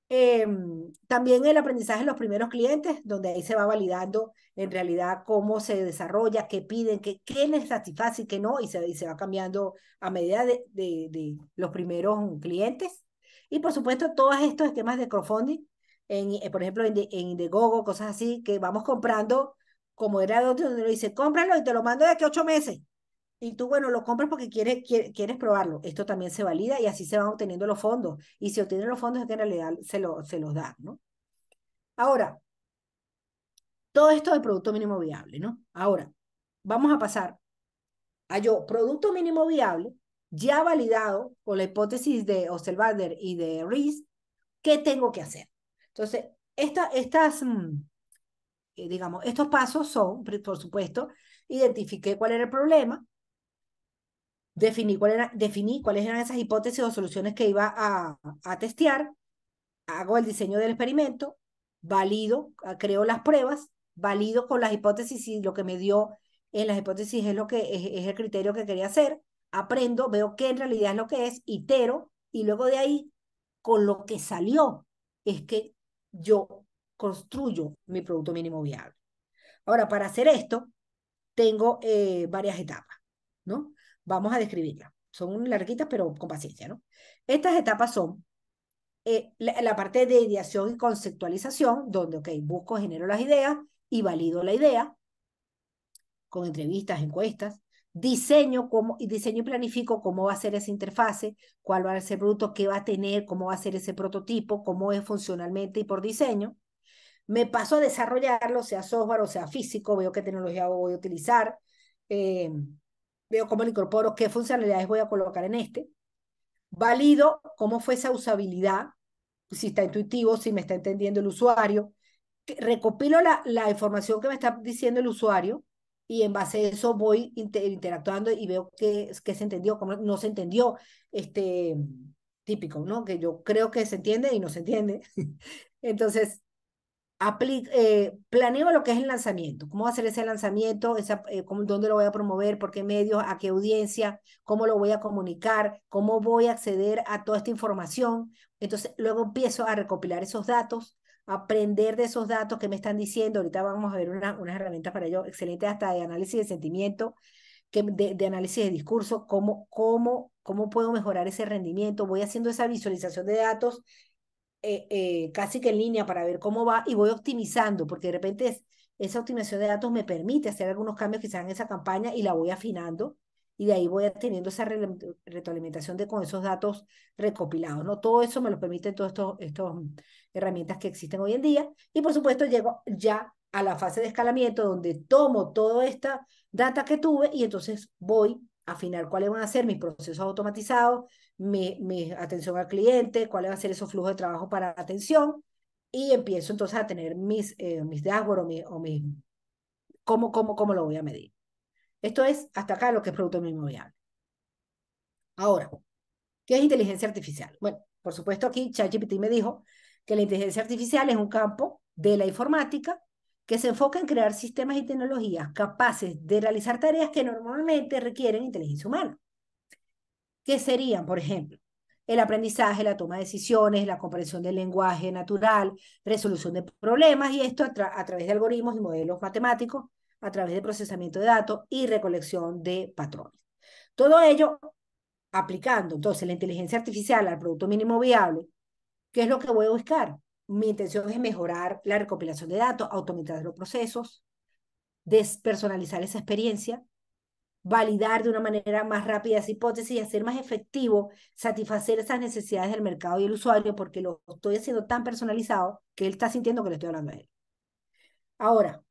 Speaker 2: Em, también el aprendizaje de los primeros clientes, donde ahí se va validando en realidad cómo se desarrolla, qué piden, qué, qué les satisface y qué no, y se, se va cambiando a medida de, de, los primeros clientes. Y por supuesto, todos estos esquemas de crowdfunding, en, eh, por ejemplo, en, Indiegogo, cosas así, que vamos comprando, como era de donde lo dice, cómpralo y te lo mando de aquí a ocho meses y tú, bueno, lo compras porque quieres, quieres, probarlo. Esto también se valida y así se van obteniendo los fondos. Y si obtienen los fondos de que en se, lo, se los dan, ¿no? Ahora, todo esto de producto mínimo viable, ¿no? Ahora, vamos a pasar a yo, producto mínimo viable, ya validado con la hipótesis de Osterwalder y de Ries, ¿qué tengo que hacer? Entonces, esta, estas, mm, eh, digamos, estos pasos son, por supuesto, identifiqué cuál era el problema, definí, cuál era, definí cuáles eran esas hipótesis o soluciones que iba a, a testear, hago el diseño del experimento, valido, ah, creo las pruebas, valido con las hipótesis y lo que me dio en las hipótesis es lo que es, el criterio que quería hacer, aprendo, veo qué en realidad es lo que es, itero y luego de ahí con lo que salió es que yo construyo mi producto mínimo viable. Ahora, para hacer esto, tengo eh, varias etapas, ¿no? Vamos a describirla. Son larguitas, pero con paciencia, ¿no? Estas etapas son eh, la, parte de ideación y conceptualización, donde, ok, busco, genero las ideas y valido la idea con entrevistas, encuestas. Diseño, y diseño y planifico cómo va a ser esa interfase, cuál va a ser el producto, qué va a tener, cómo va a ser ese prototipo, cómo es funcionalmente y por diseño. Me paso a desarrollarlo, sea software o sea físico, veo qué tecnología voy a utilizar. Eh, veo cómo lo incorporo, qué funcionalidades voy a colocar en este. Valido cómo fue esa usabilidad, si está intuitivo, si me está entendiendo el usuario. Recopilo la, la información que me está diciendo el usuario y en base a eso voy interactuando y veo qué, qué se entendió, cómo no se entendió. Este, típico, ¿no? Que yo creo que se entiende y no se entiende. Entonces, eh, planeo lo que es el lanzamiento, cómo hacer ese lanzamiento, eh, dónde lo voy a promover, por qué medios, a qué audiencia, cómo lo voy a comunicar, cómo voy a acceder a toda esta información. Entonces, luego empiezo a recopilar esos datos, aprender de esos datos que me están diciendo. Ahorita vamos a ver una, unas herramientas para ello, excelentes hasta de análisis de sentimiento, de, análisis de discurso, cómo, cómo puedo mejorar ese rendimiento. Voy haciendo esa visualización de datos eh, eh, casi que en línea para ver cómo va y voy optimizando, porque de repente esa optimización de datos me permite hacer algunos cambios que quizás en esa campaña y la voy afinando y de ahí voy teniendo esa retroalimentación de con esos datos recopilados, ¿no? Todo eso me lo permiten todas estas herramientas que existen hoy en día y por supuesto llego ya a la fase de escalamiento donde tomo toda esta data que tuve y entonces voy a afinar cuáles van a ser mis procesos automatizados, mi, atención al cliente, cuál va a ser esos flujos de trabajo para atención, y empiezo entonces a tener mis, eh, mis dashboards o, mis, cómo, cómo, cómo lo voy a medir. Esto es hasta acá lo que es producto mi viable. Ahora, ¿qué es inteligencia artificial? Bueno, por supuesto aquí ChatGPT me dijo que la inteligencia artificial es un campo de la informática que se enfoca en crear sistemas y tecnologías capaces de realizar tareas que normalmente requieren inteligencia humana. ¿Qué serían, por ejemplo, el aprendizaje, la toma de decisiones, la comprensión del lenguaje natural, resolución de problemas, y esto a, a través de algoritmos y modelos matemáticos, a través de procesamiento de datos y recolección de patrones. Todo ello aplicando entonces la inteligencia artificial al producto mínimo viable, ¿qué es lo que voy a buscar? Mi intención es mejorar la recopilación de datos, automatizar los procesos, despersonalizar esa experiencia, validar de una manera más rápida esa hipótesis y hacer más efectivo satisfacer esas necesidades del mercado y el usuario porque lo estoy haciendo tan personalizado que él está sintiendo que le estoy hablando a él. Ahora,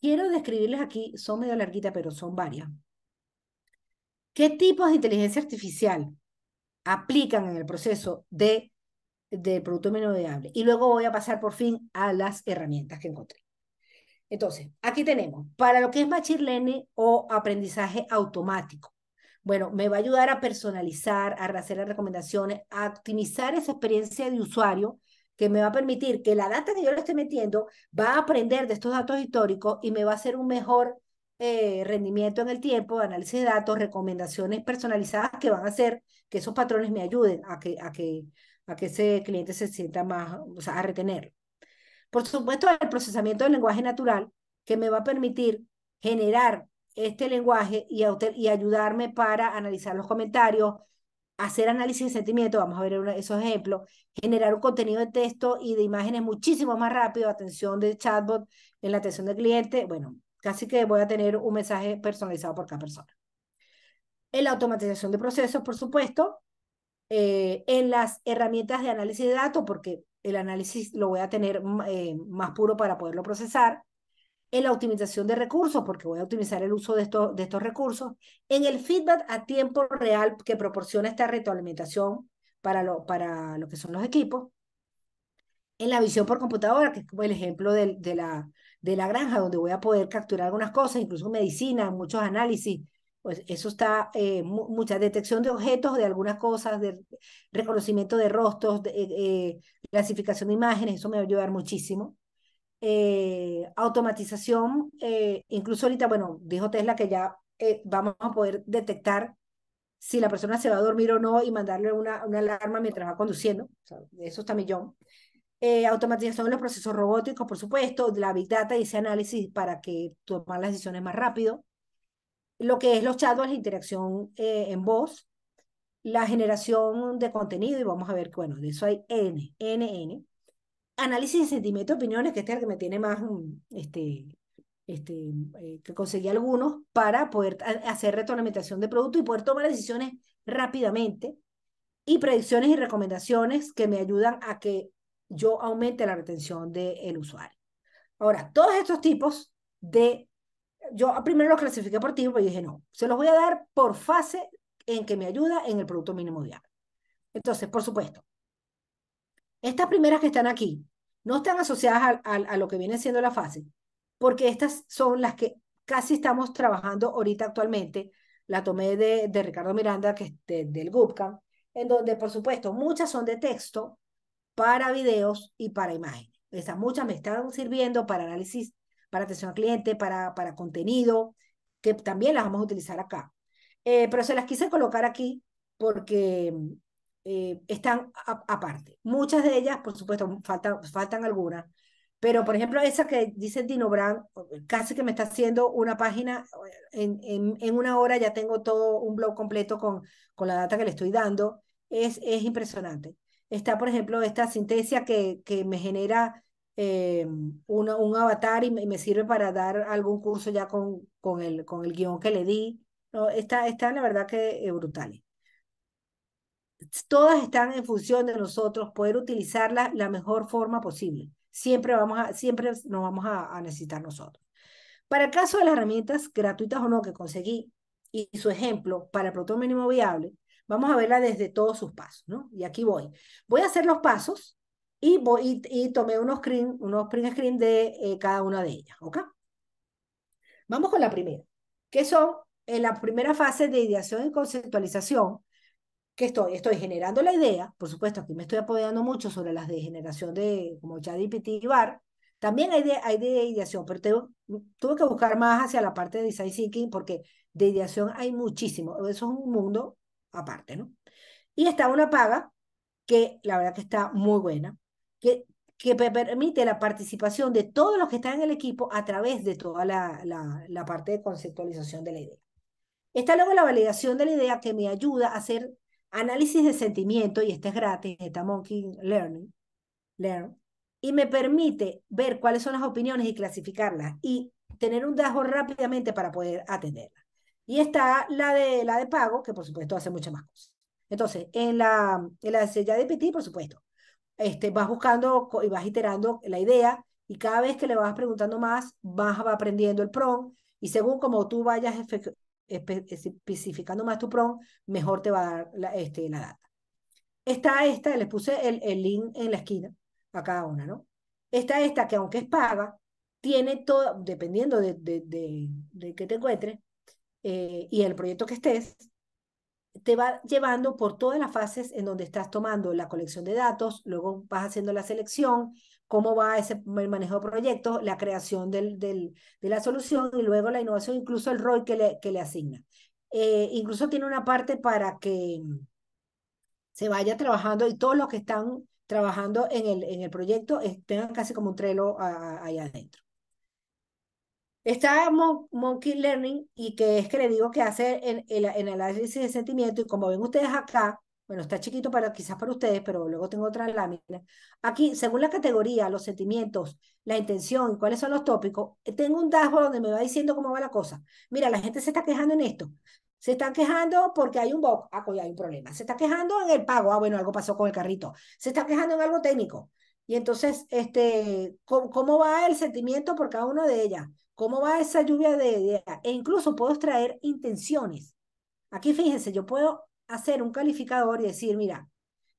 Speaker 2: quiero describirles aquí, son medio larguitas, pero son varias. ¿Qué tipos de inteligencia artificial aplican en el proceso de, producto menos viable? Y luego voy a pasar por fin a las herramientas que encontré. Entonces, aquí tenemos, para lo que es Machine Learning o aprendizaje automático. Bueno, me va a ayudar a personalizar, a hacer las recomendaciones, a optimizar esa experiencia de usuario que me va a permitir que la data que yo le esté metiendo va a aprender de estos datos históricos y me va a hacer un mejor eh, rendimiento en el tiempo, análisis de datos, recomendaciones personalizadas que van a hacer que esos patrones me ayuden a que, a que, a que ese cliente se sienta más, o sea, a retenerlo. Por supuesto, el procesamiento del lenguaje natural, que me va a permitir generar este lenguaje y, ayudarme para analizar los comentarios, hacer análisis de sentimiento, vamos a ver esos ejemplos, generar un contenido de texto y de imágenes muchísimo más rápido, atención de chatbot en la atención del cliente, bueno, casi que voy a tener un mensaje personalizado por cada persona. En la automatización de procesos, por supuesto, eh, en las herramientas de análisis de datos, porque el análisis lo voy a tener mm, eh, más puro para poderlo procesar, en la optimización de recursos, porque voy a optimizar el uso de, de estos recursos, en el feedback a tiempo real que proporciona esta retroalimentación para lo, para lo que son los equipos, en la visión por computadora, que es como el ejemplo de, de, la, de la granja, donde voy a poder capturar algunas cosas, incluso medicina, muchos análisis, pues eso está, eh, mucha detección de objetos, de algunas cosas, de reconocimiento de rostros, de, eh, clasificación de imágenes, eso me va a ayudar muchísimo. Eh, automatización, eh, incluso ahorita, bueno, dijo Tesla que ya eh, vamos a poder detectar si la persona se va a dormir o no y mandarle una, una alarma mientras va conduciendo. eso está millón. automatización de los procesos robóticos, por supuesto, la Big Data y ese análisis para que tomar las decisiones más rápido. Lo que es los chatbots, la interacción en voz, la generación de contenido, y vamos a ver que, bueno, de eso hay N, N, N. Análisis de sentimiento, opiniones, que este es el que me tiene más, mm, este, este, eh, que conseguí algunos para poder hacer retroalimentación de producto y poder tomar decisiones rápidamente. Y predicciones y recomendaciones que me ayudan a que yo aumente la retención del usuario. Ahora, todos estos tipos de... Yo primero los clasifiqué por tipo, y dije, no, se los voy a dar por fase en que me ayuda en el Producto Mínimo Diario. Entonces, por supuesto, estas primeras que están aquí no están asociadas a, lo que viene siendo la fase, porque estas son las que casi estamos trabajando ahorita actualmente. La tomé de, de Ricardo Miranda, que es del GUPCAM, en donde, por supuesto, muchas son de texto para videos y para imágenes. Esas muchas me están sirviendo para análisis, para atención al cliente, para, para contenido, que también las vamos a utilizar acá. Eh, pero se las quise colocar aquí porque eh, están aparte. Muchas de ellas, por supuesto, faltan, faltan algunas, pero por ejemplo esa que dice Dino Brand, casi que me está haciendo una página, en, una hora ya tengo todo un blog completo con, con la data que le estoy dando, es, es impresionante. Está, por ejemplo, esta sintesia que, que me genera eh, un avatar y me, sirve para dar algún curso ya con, con, el, con el guión que le di. No, está, está la verdad que eh, brutales. Todas están en función de nosotros poder utilizarlas la mejor forma posible. Siempre, vamos a, siempre nos vamos a, necesitar nosotros. Para el caso de las herramientas gratuitas o no que conseguí y su ejemplo para el producto mínimo viable, vamos a verla desde todos sus pasos, ¿no? Y aquí voy. Voy a hacer los pasos y, voy, y, tomé unos screen unos screen de eh, cada una de ellas, Vamos con la primera, que son en la primera fase de ideación y conceptualización, que estoy, estoy generando la idea, por supuesto, aquí me estoy apoyando mucho sobre las de generación de, como ChatGPT y bar, también hay de, hay de ideación, pero tuve que buscar más hacia la parte de design thinking porque de ideación hay muchísimo, eso es un mundo aparte, ¿no? Y está una paga que la verdad que está muy buena, que, que permite la participación de todos los que están en el equipo a través de toda la, la parte de conceptualización de la idea. Está luego la validación de la idea que me ayuda a hacer análisis de sentimiento, y este es gratis, está Monkey Learning, Learn, y me permite ver cuáles son las opiniones y clasificarlas y tener un dato rápidamente para poder atenderla. Y está la de, la de pago, que por supuesto hace muchas más cosas. Entonces, en la, en la de PT, por supuesto, este, vas buscando y vas iterando la idea y cada vez que le vas preguntando más, vas va aprendiendo el PROM y según como tú vayas especificando más tu PROM mejor te va a dar la, este, la data. Está esta, les puse el, el link en la esquina a cada una, ¿no? Está esta que aunque es paga, tiene todo, dependiendo de, que te encuentres eh, y el proyecto que estés, te va llevando por todas las fases en donde estás tomando la colección de datos, luego vas haciendo la selección, cómo va ese, el manejo de proyectos, la creación del, de la solución y luego la innovación, incluso el rol que le, que le asigna. Eh, incluso tiene una parte para que se vaya trabajando y todos los que están trabajando en el, en el proyecto tengan casi como un trelo ahí adentro. Está Monkey Learning y que es que le digo que hace en el análisis de sentimiento y como ven ustedes acá, bueno, está chiquito para quizás para ustedes, pero luego tengo otra lámina. Aquí, según la categoría, los sentimientos, la intención cuáles son los tópicos, eh, tengo un dashboard donde me va diciendo cómo va la cosa. Mira, la gente se está quejando en esto. Se están quejando porque hay un box. Ah, pues hay un problema. Se está quejando en el pago. Ah, bueno, algo pasó con el carrito. Se está quejando en algo técnico. Y entonces, este, ¿cómo, cómo va el sentimiento por cada una de ellas? ¿Cómo va esa lluvia de ideas? E incluso puedo extraer intenciones. Aquí fíjense, yo puedo hacer un calificador y decir, mira,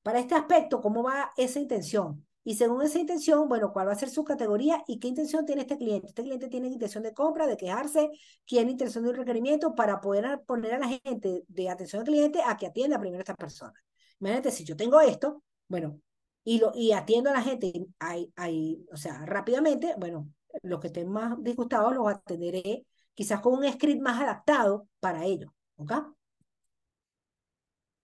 Speaker 2: para este aspecto, ¿cómo va esa intención? Y según esa intención, bueno, ¿cuál va a ser su categoría y qué intención tiene este cliente? Este cliente tiene intención de compra, de quejarse, tiene intención de un requerimiento para poder poner a la gente de atención al cliente a que atienda primero a esta persona. Imagínate, si yo tengo esto, bueno, y, lo, y atiendo a la gente ahí, o sea, rápidamente, bueno, los que estén más disgustados los atenderé quizás con un script más adaptado para ellos, ¿ok?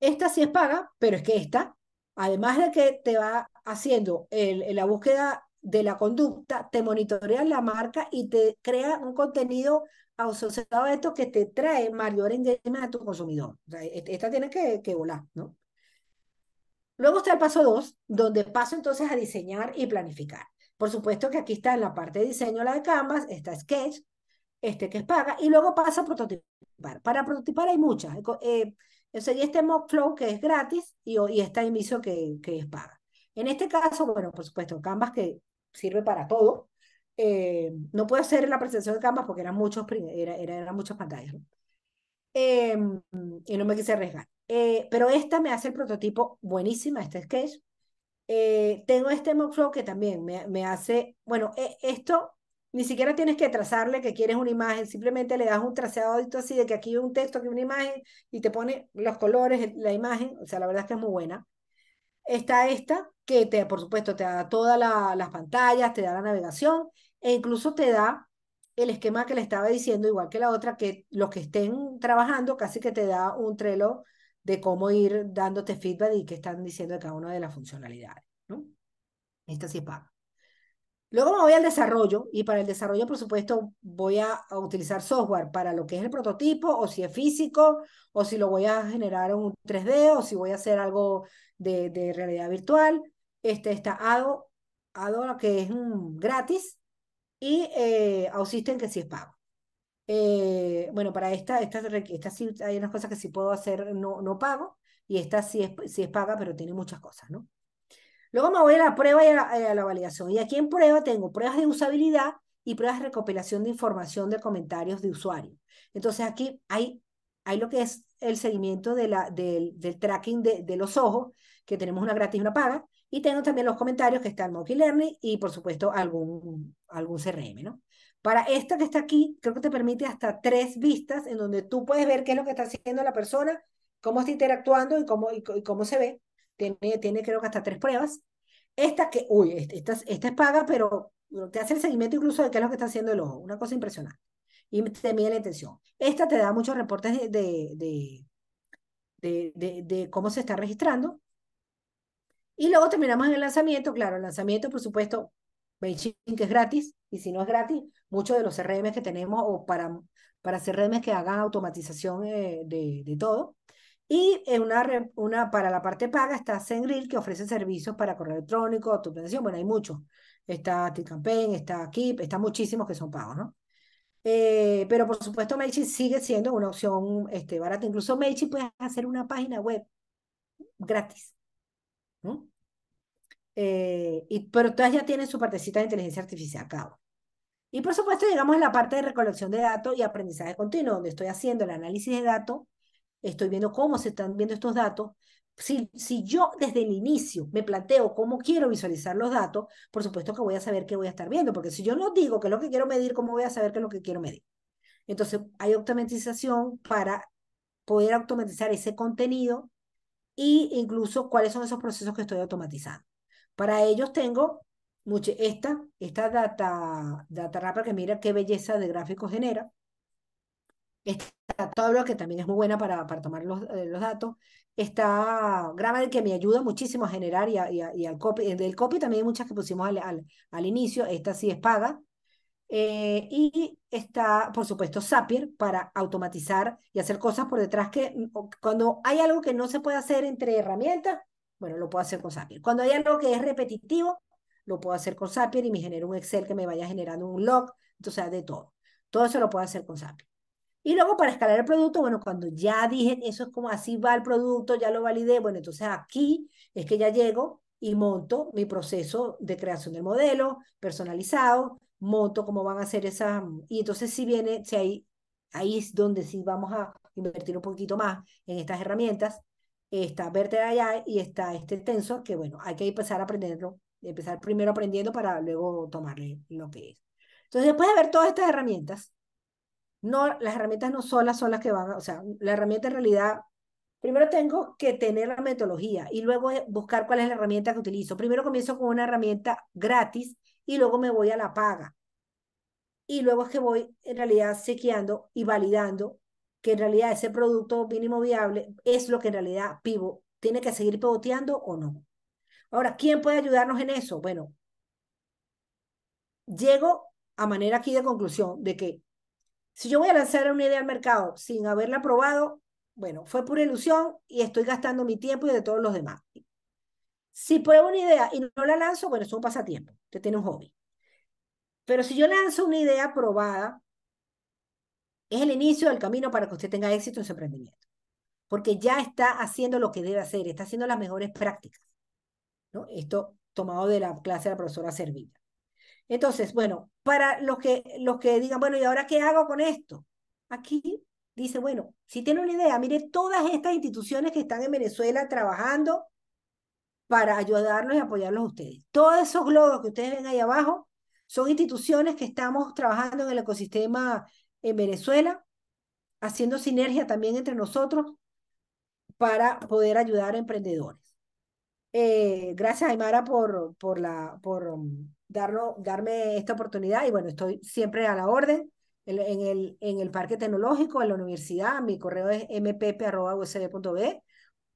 Speaker 2: Esta sí es paga, pero es que esta, además de que te va haciendo la búsqueda de la conducta, te monitorea la marca y te crea un contenido asociado a esto que te trae mayor engagement a tu consumidor. E-, esta tiene que, volar, ¿no? Luego está el paso 2, donde paso entonces a diseñar y planificar. Por supuesto que aquí está en la parte de diseño la de Canvas, está Sketch, este que es paga, y luego pasa a prototipar. Para prototipar hay muchas. Eh, y este Mockflow que es gratis y, y está Inviso que, que es paga. En este caso, bueno, por supuesto, Canvas que sirve para todo. Eh, no puedo hacer la presentación de Canvas porque eran, muchos, era, eran muchas pantallas. Em, y no me quise arriesgar. Eh, pero esta me hace el prototipo buenísima, este sketch. Eh, tengo este Mockflow que también me, me hace, bueno, e, esto ni siquiera tienes que trazarle que quieres una imagen, simplemente le das un traceadito así de que aquí hay un texto, aquí una imagen y te pone los colores, la imagen, o sea, la verdad es que es muy buena. Está esta que te, por supuesto, te da todas las pantallas, te da la navegación e incluso te da el esquema que le estaba diciendo, igual que la otra, que los que estén trabajando casi que te da un trelo de cómo ir dándote feedback y qué están diciendo de cada una de las funcionalidades. ¿no? Esta sí es paga. Luego me voy al desarrollo y para el desarrollo, por supuesto, voy a, utilizar software para lo que es el prototipo o si es físico o si lo voy a generar en un 3D o si voy a hacer algo de, realidad virtual. Este está Ado, Ado que es gratis y eh, Ausisten que sí es pago. Eh, bueno, para esta, esta, hay unas cosas que sí puedo hacer no, no pago y esta sí es, sí es paga, pero tiene muchas cosas, ¿no? Luego me voy a la prueba y eh, a la, validación. Y aquí en prueba tengo pruebas de usabilidad y pruebas de recopilación de información de comentarios de usuario. Entonces aquí hay, hay lo que es el seguimiento del, tracking de, los ojos, que tenemos una gratis y una paga. Y tengo también los comentarios que están en Learning y, por supuesto, algún, algún CRM, ¿no? Para esta que está aquí, creo que te permite hasta tres vistas en donde tú puedes ver qué es lo que está haciendo la persona, cómo está interactuando y cómo, y cómo se ve tiene, tiene creo que hasta tres pruebas. Esta que, uy, este, esta, esta es paga, pero te hace el seguimiento incluso de qué es lo que está haciendo el ojo, una cosa impresionante. Y te mide la intención. Esta te da muchos reportes de, de, de, de, cómo se está registrando. Y luego terminamos en el lanzamiento, claro, el lanzamiento, por supuesto, Beijing que es gratis, y si no es gratis, muchos de los CRM que tenemos o para, para CRM que hagan automatización de, eh, de, de todo, y una, una, para la parte paga está Sengril, que ofrece servicios para correo electrónico, tu pensión, bueno, hay muchos. Está t está Keep, está muchísimos que son pagos, ¿no? Eh, pero por supuesto, Mailchimp sigue siendo una opción este, barata. Incluso Mailchimp puede hacer una página web gratis. Eh, y, pero todas ya tienen su partecita de inteligencia artificial a Y por supuesto, llegamos a la parte de recolección de datos y aprendizaje continuo, donde estoy haciendo el análisis de datos estoy viendo cómo se están viendo estos datos. Si, si yo desde el inicio me planteo cómo quiero visualizar los datos, por supuesto que voy a saber qué voy a estar viendo, porque si yo no digo qué es lo que quiero medir, ¿cómo voy a saber qué es lo que quiero medir? Entonces, hay automatización para poder automatizar ese contenido e incluso cuáles son esos procesos que estoy automatizando. Para ellos tengo mucha esta, esta data, data wrapper que mira qué belleza de gráfico genera. Está tabla que también es muy buena para, para tomar los, eh, datos. Está Grammar que me ayuda muchísimo a generar y, al copy. Eh, del copy también hay muchas que pusimos al, al, inicio. Esta sí es paga. Eh, y está, por supuesto, Zapier para automatizar y hacer cosas por detrás que mm, cuando hay algo que no se puede hacer entre herramientas, bueno, lo puedo hacer con Zapier. Cuando hay algo que es repetitivo, lo puedo hacer con Zapier y me genera un Excel que me vaya generando un log, entonces de todo. Todo eso lo puedo hacer con Zapier. Y luego para escalar el producto, bueno, cuando ya dije, eso es como así va el producto, ya lo validé, bueno, entonces aquí es que ya llego y monto mi proceso de creación del modelo personalizado, monto cómo van a ser esas, y entonces si viene, si hay, ahí es donde sí vamos a invertir un poquito más en estas herramientas, está de allá y está este tensor, que bueno, hay que empezar a aprenderlo, empezar primero aprendiendo para luego tomarle lo que es. Entonces, después de ver todas estas herramientas, no, las herramientas no son las que van, o sea, la herramienta en realidad, primero tengo que tener la metodología y luego buscar cuál es la herramienta que utilizo. Primero comienzo con una herramienta gratis y luego me voy a la paga. Y luego es que voy en realidad sequeando y validando que en realidad ese producto mínimo viable es lo que en realidad pivo tiene que seguir pivoteando o no. Ahora, ¿quién puede ayudarnos en eso? Bueno, llego a manera aquí de conclusión de que si yo voy a lanzar una idea al mercado sin haberla probado, bueno, fue pura ilusión y estoy gastando mi tiempo y de todos los demás. Si pruebo una idea y no la lanzo, bueno, es un pasatiempo, usted tiene un hobby. Pero si yo lanzo una idea probada, es el inicio del camino para que usted tenga éxito en su emprendimiento. Porque ya está haciendo lo que debe hacer, está haciendo las mejores prácticas. Esto tomado de la clase de la profesora Servilla. Entonces, bueno, para los que, los que digan, bueno, ¿y ahora qué hago con esto? Aquí dice, bueno, si tiene una idea, mire todas estas instituciones que están en Venezuela trabajando para ayudarlos y apoyarlos a ustedes. Todos esos globos que ustedes ven ahí abajo son instituciones que estamos trabajando en el ecosistema en Venezuela, haciendo sinergia también entre nosotros para poder ayudar a emprendedores. Eh, gracias, Aymara, por, por, la, por, mm, darme esta oportunidad y bueno, estoy siempre a la orden en, el, en el Parque Tecnológico, en la universidad, mi correo es mpepe.usb.b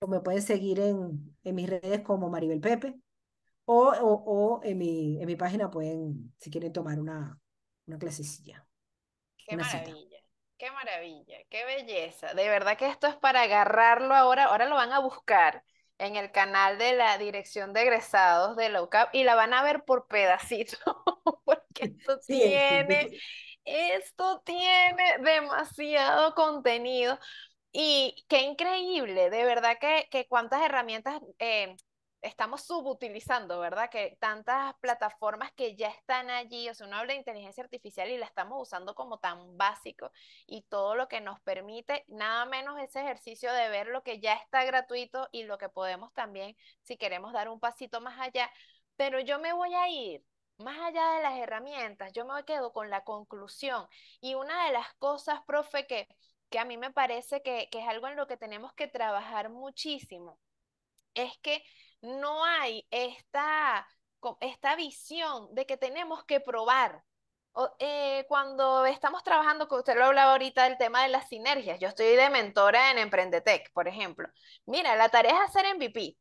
Speaker 2: o me pueden seguir en, en mis redes como Maribel Pepe o, o, en, mi, en mi página pueden, si quieren, tomar una, una clasecilla. Qué maravilla.
Speaker 1: Qué maravilla, qué belleza. De verdad que esto es para agarrarlo ahora. Ahora lo van a buscar en el canal de la Dirección de Egresados de la UCAP y la van a ver por pedacito, porque esto tiene, esto tiene demasiado contenido. Y qué increíble, de verdad que, que cuántas herramientas eh, estamos subutilizando, ¿verdad? Que tantas plataformas que ya están allí, o sea, uno habla de inteligencia artificial y la estamos usando como tan básico y todo lo que nos permite, nada menos ese ejercicio de ver lo que ya está gratuito y lo que podemos también, si queremos dar un pasito más allá. Pero yo me voy a ir más allá de las herramientas, yo me quedo con la conclusión. Y una de las cosas, profe, que, que a mí me parece que, que es algo en lo que tenemos que trabajar muchísimo, es que no hay esta, visión de que tenemos que probar. Eh, cuando estamos trabajando, que usted lo hablaba ahorita del tema de las sinergias, yo estoy de mentora en Emprendetech, por ejemplo. Mira, la tarea es hacer MVP,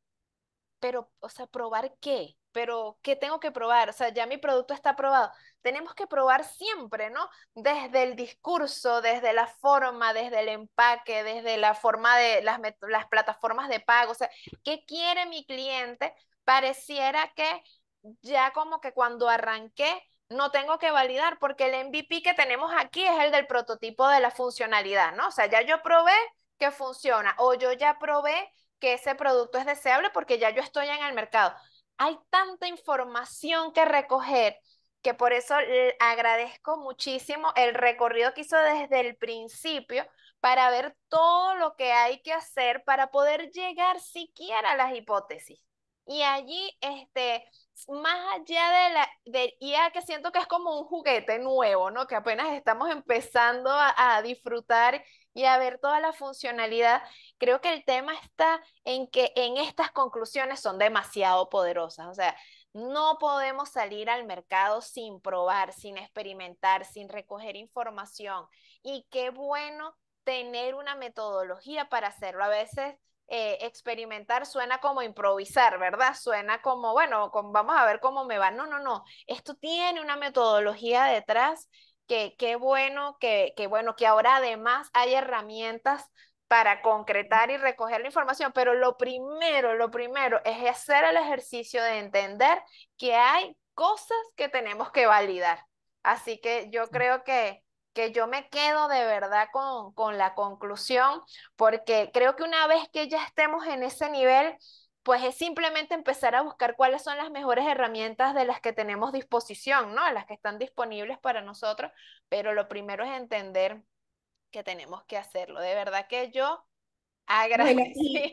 Speaker 1: pero, o sea, probar qué, pero ¿qué tengo que probar? O sea, ya mi producto está probado. Tenemos que probar siempre, ¿no? Desde el discurso, desde la forma, desde el empaque, desde la forma de las, las plataformas de pago, o sea, ¿qué quiere mi cliente? Pareciera que ya como que cuando arranqué, no tengo que validar porque el MVP que tenemos aquí es el del prototipo de la funcionalidad, ¿no? O sea, ya yo probé que funciona o yo ya probé que ese producto es deseable porque ya yo estoy en el mercado hay tanta información que recoger que por eso agradezco muchísimo el recorrido que hizo desde el principio para ver todo lo que hay que hacer para poder llegar siquiera a las hipótesis. Y allí, este, más allá de la de que siento que es como un juguete nuevo, ¿no? Que apenas estamos empezando a disfrutar y a ver toda la funcionalidad, Creo que el tema está en que en estas conclusiones son demasiado poderosas, o sea, no podemos salir al mercado sin probar, sin experimentar, sin recoger información. Y qué bueno tener una metodología para hacerlo. A veces eh, experimentar suena como improvisar, ¿verdad? Suena como, bueno, vamos a ver cómo me va. No, no, no. Esto tiene una metodología detrás que qué bueno que, bueno que ahora además hay herramientas para concretar y recoger la información, pero lo primero, lo primero es hacer el ejercicio de entender que hay cosas que tenemos que validar. Así que yo creo que, que yo me quedo de verdad con, con la conclusión, porque creo que una vez que ya estemos en ese nivel, pues es simplemente empezar a buscar cuáles son las mejores herramientas de las que tenemos disposición, ¿no? Las que están disponibles para nosotros, pero lo primero es entender que tenemos que hacerlo. De verdad que yo agradezco.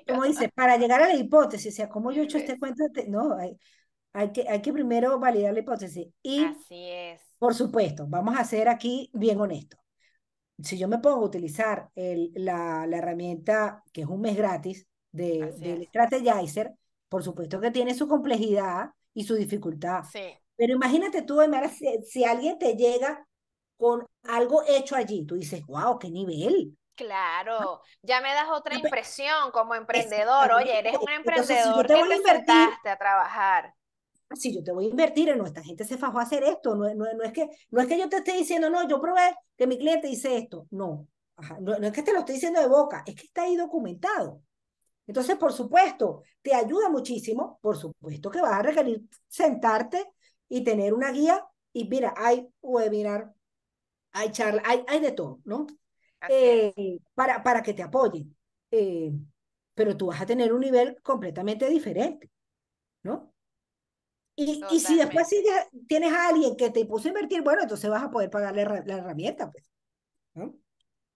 Speaker 1: Como dice,
Speaker 2: para llegar a la hipótesis, o sea, como yo he hecho este cuento, no, hay, hay, que, hay que primero validar la hipótesis. Y,
Speaker 1: Así es.
Speaker 2: Por supuesto, vamos a ser aquí bien honestos. Si yo me pongo a utilizar el, la, herramienta, que es un mes gratis, de, del Strategizer, por supuesto que tiene su complejidad y su dificultad. Sí. Pero imagínate tú, si, si alguien te llega con algo hecho allí. Tú dices, wow, qué nivel.
Speaker 1: Claro, ya me das otra impresión como emprendedor. Oye, eres un emprendedor Entonces, si yo
Speaker 2: te voy a a trabajar si yo te voy a invertir en nuestra gente se fajó a hacer esto, no, es que, no es que yo te esté diciendo, no, yo probé que mi cliente hice esto, no. no, es que te lo esté diciendo de boca, es que está ahí documentado. Entonces, por supuesto, te ayuda muchísimo, por supuesto que vas a requerir sentarte y tener una guía y mira, hay webinar hay charla, hay, hay de todo, ¿no? Eh, para, para que te apoyen. Eh, pero tú vas a tener un nivel completamente diferente, ¿no? Y, si después tienes a alguien que te puso a invertir, bueno, entonces vas a poder pagarle la herramienta, pues.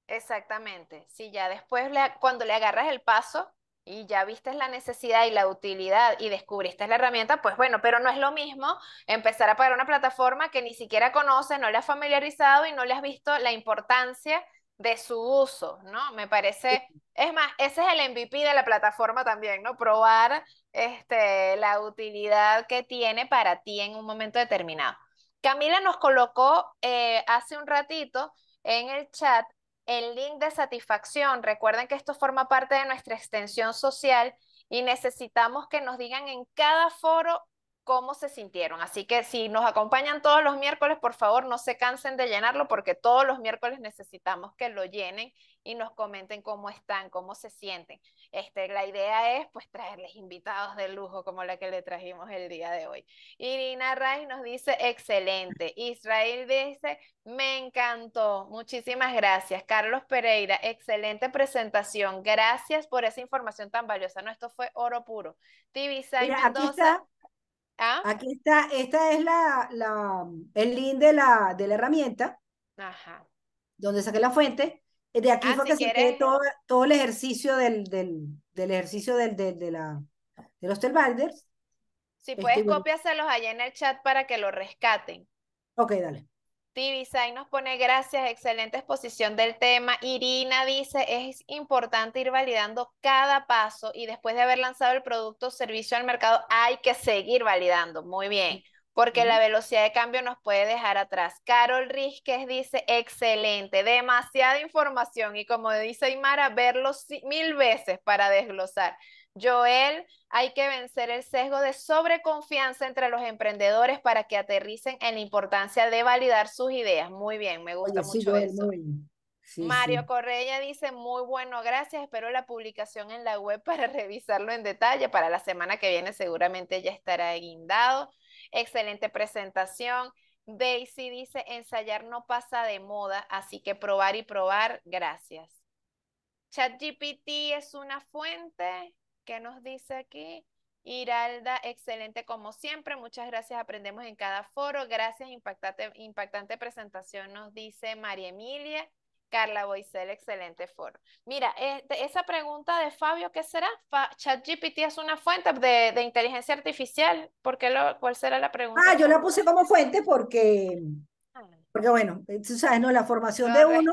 Speaker 1: Exactamente. Si ya después, cuando le agarras el paso, y ya viste la necesidad y la utilidad y descubriste la herramienta, pues bueno, pero no es lo mismo empezar a pagar una plataforma que ni siquiera conoces, no le has familiarizado y no le has visto la importancia de su uso, ¿no? Me parece, es más, ese es el MVP de la plataforma también, ¿no? Probar este, la utilidad que tiene para ti en un momento determinado. Camila nos colocó eh, hace un ratito en el chat el link de satisfacción. Recuerden que esto forma parte de nuestra extensión social y necesitamos que nos digan en cada foro cómo se sintieron. Así que si nos acompañan todos los miércoles, por favor, no se cansen de llenarlo porque todos los miércoles necesitamos que lo llenen y nos comenten cómo están, cómo se sienten. Este, la idea es pues traerles invitados de lujo como la que le trajimos el día de hoy. Irina Ray nos dice, excelente. Israel dice, me encantó. Muchísimas gracias. Carlos Pereira, excelente presentación. Gracias por esa información tan valiosa. No, esto fue oro puro. Tibisay Mendoza.
Speaker 2: Ah. Aquí está, esta es la, la, el link de la, de la herramienta. Ajá. Donde saqué la fuente. Eh, de aquí ah, fue que todo, todo, el ejercicio del, del, del ejercicio del, de, la, de los Si
Speaker 1: este, puedes, copiárselos allá en el chat para que lo rescaten. Ok, dale. Tibisay nos pone gracias, excelente exposición del tema. Irina dice, es importante ir validando cada paso y después de haber lanzado el producto o servicio al mercado hay que seguir validando. Muy bien, porque la velocidad de cambio nos puede dejar atrás. Carol Rizquez dice, excelente, demasiada información y como dice Aymara, verlo mil veces para desglosar. Joel, hay que vencer el sesgo de sobreconfianza entre los emprendedores para que aterricen en la importancia de validar sus ideas. Muy bien, me gusta mucho eso. Mario Correa dice, muy bueno, gracias, espero la publicación en la web para revisarlo en detalle. Para la semana que viene seguramente ya estará guindado. Excelente presentación. Daisy dice, ensayar no pasa de moda, así que probar y probar, gracias. ChatGPT es una fuente. ¿Qué nos dice aquí? Iralda, excelente como siempre. Muchas gracias, aprendemos en cada foro. Gracias, impactante, impactante presentación, nos dice María Emilia. Carla Boisel, excelente foro. Mira, este, esa pregunta de Fabio, ¿qué será? ChatGPT es una fuente de, inteligencia artificial. ¿Por qué lo, ¿Cuál será la pregunta? Ah, yo la
Speaker 2: puse como fuente porque, ah. porque bueno, tú sabes, ¿no? La formación de uno.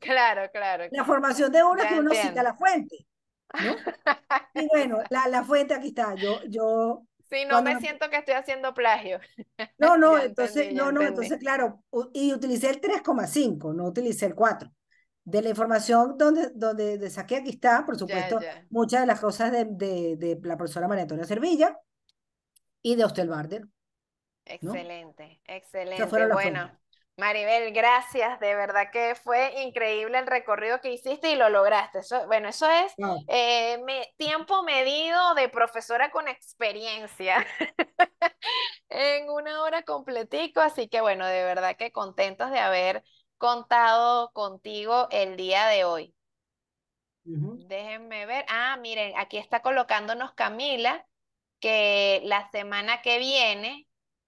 Speaker 1: Claro, claro, claro. La formación de uno es que uno cita la fuente.
Speaker 2: y bueno, la, la, fuente aquí está. Yo, yo.
Speaker 1: Sí, no me siento que estoy haciendo plagio.
Speaker 2: No, no, entonces, no, no, entonces, claro, y utilicé el 3,5, no utilicé el 4. De la información donde, donde saqué, aquí está, por supuesto, muchas de las cosas de, de, la profesora María Antonia Servilla y de Hostel Barden
Speaker 1: Excelente, excelente. Bueno, Maribel, gracias, de verdad que fue increíble el recorrido que hiciste y lo lograste. bueno, eso es eh, tiempo medido de profesora con experiencia en una hora completico, así que bueno, de verdad que contentos de haber contado contigo el día de hoy. Déjenme ver, ah, miren, aquí está colocándonos Camila que la semana que viene,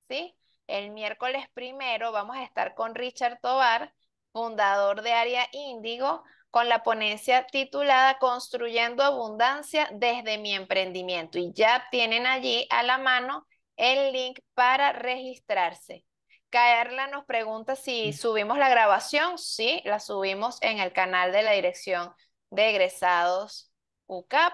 Speaker 1: ¿sí? El miércoles primero vamos a estar con Richard Tobar, fundador de Área Índigo, con la ponencia titulada Construyendo Abundancia desde mi emprendimiento. Y ya tienen allí a la mano el link para registrarse. Caerla nos pregunta si subimos la grabación. Sí, la subimos en el canal de la Dirección de Egresados UCAP.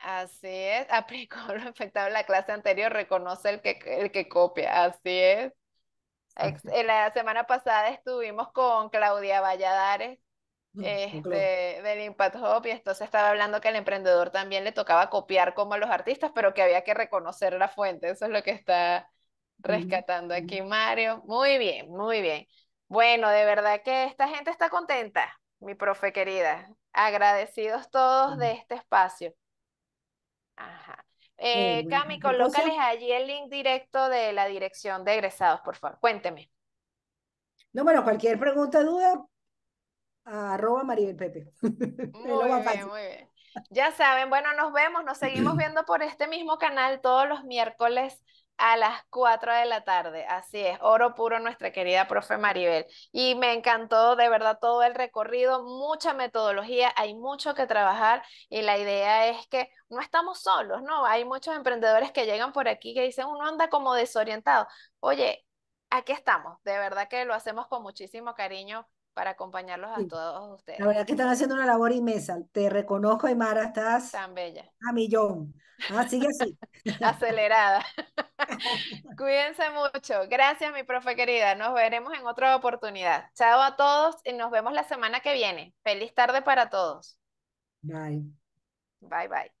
Speaker 1: Así es, aplicó lo afectado en la clase anterior, reconoce el que, el que copia, así es. en la semana pasada estuvimos con Claudia Valladares ah, este, del Impact Hub y entonces estaba hablando que al emprendedor también le tocaba copiar como a los artistas, pero que había que reconocer la fuente, eso es lo que está rescatando aquí Mario. Muy bien, muy bien. Bueno, de verdad que esta gente está contenta, mi profe querida. Agradecidos todos de este espacio. Ajá. Eh, eh, Cami, colócales allí el link directo de la dirección de egresados, por favor. Cuénteme.
Speaker 2: No, bueno, cualquier pregunta, duda, arroba Maribel Pepe.
Speaker 1: Muy bien, muy bien. Ya saben, bueno, nos vemos, nos seguimos viendo por este mismo canal todos los miércoles a las 4 de la tarde, así es, oro puro nuestra querida profe Maribel. Y me encantó de verdad todo el recorrido, mucha metodología, hay mucho que trabajar y la idea es que no estamos solos, ¿no? Hay muchos emprendedores que llegan por aquí que dicen, uno anda como desorientado. Oye, aquí estamos, de verdad que lo hacemos con muchísimo cariño para acompañarlos a todos ustedes. La verdad que están
Speaker 2: haciendo una labor inmensa. Te reconozco, Aymara,
Speaker 1: estás tan bella.
Speaker 2: A millón. Ah, sigue así.
Speaker 1: Acelerada. Cuídense mucho. Gracias, mi profe querida. Nos veremos en otra oportunidad. Chao a todos y nos vemos la semana que viene. Feliz tarde para todos. Bye. Bye, bye.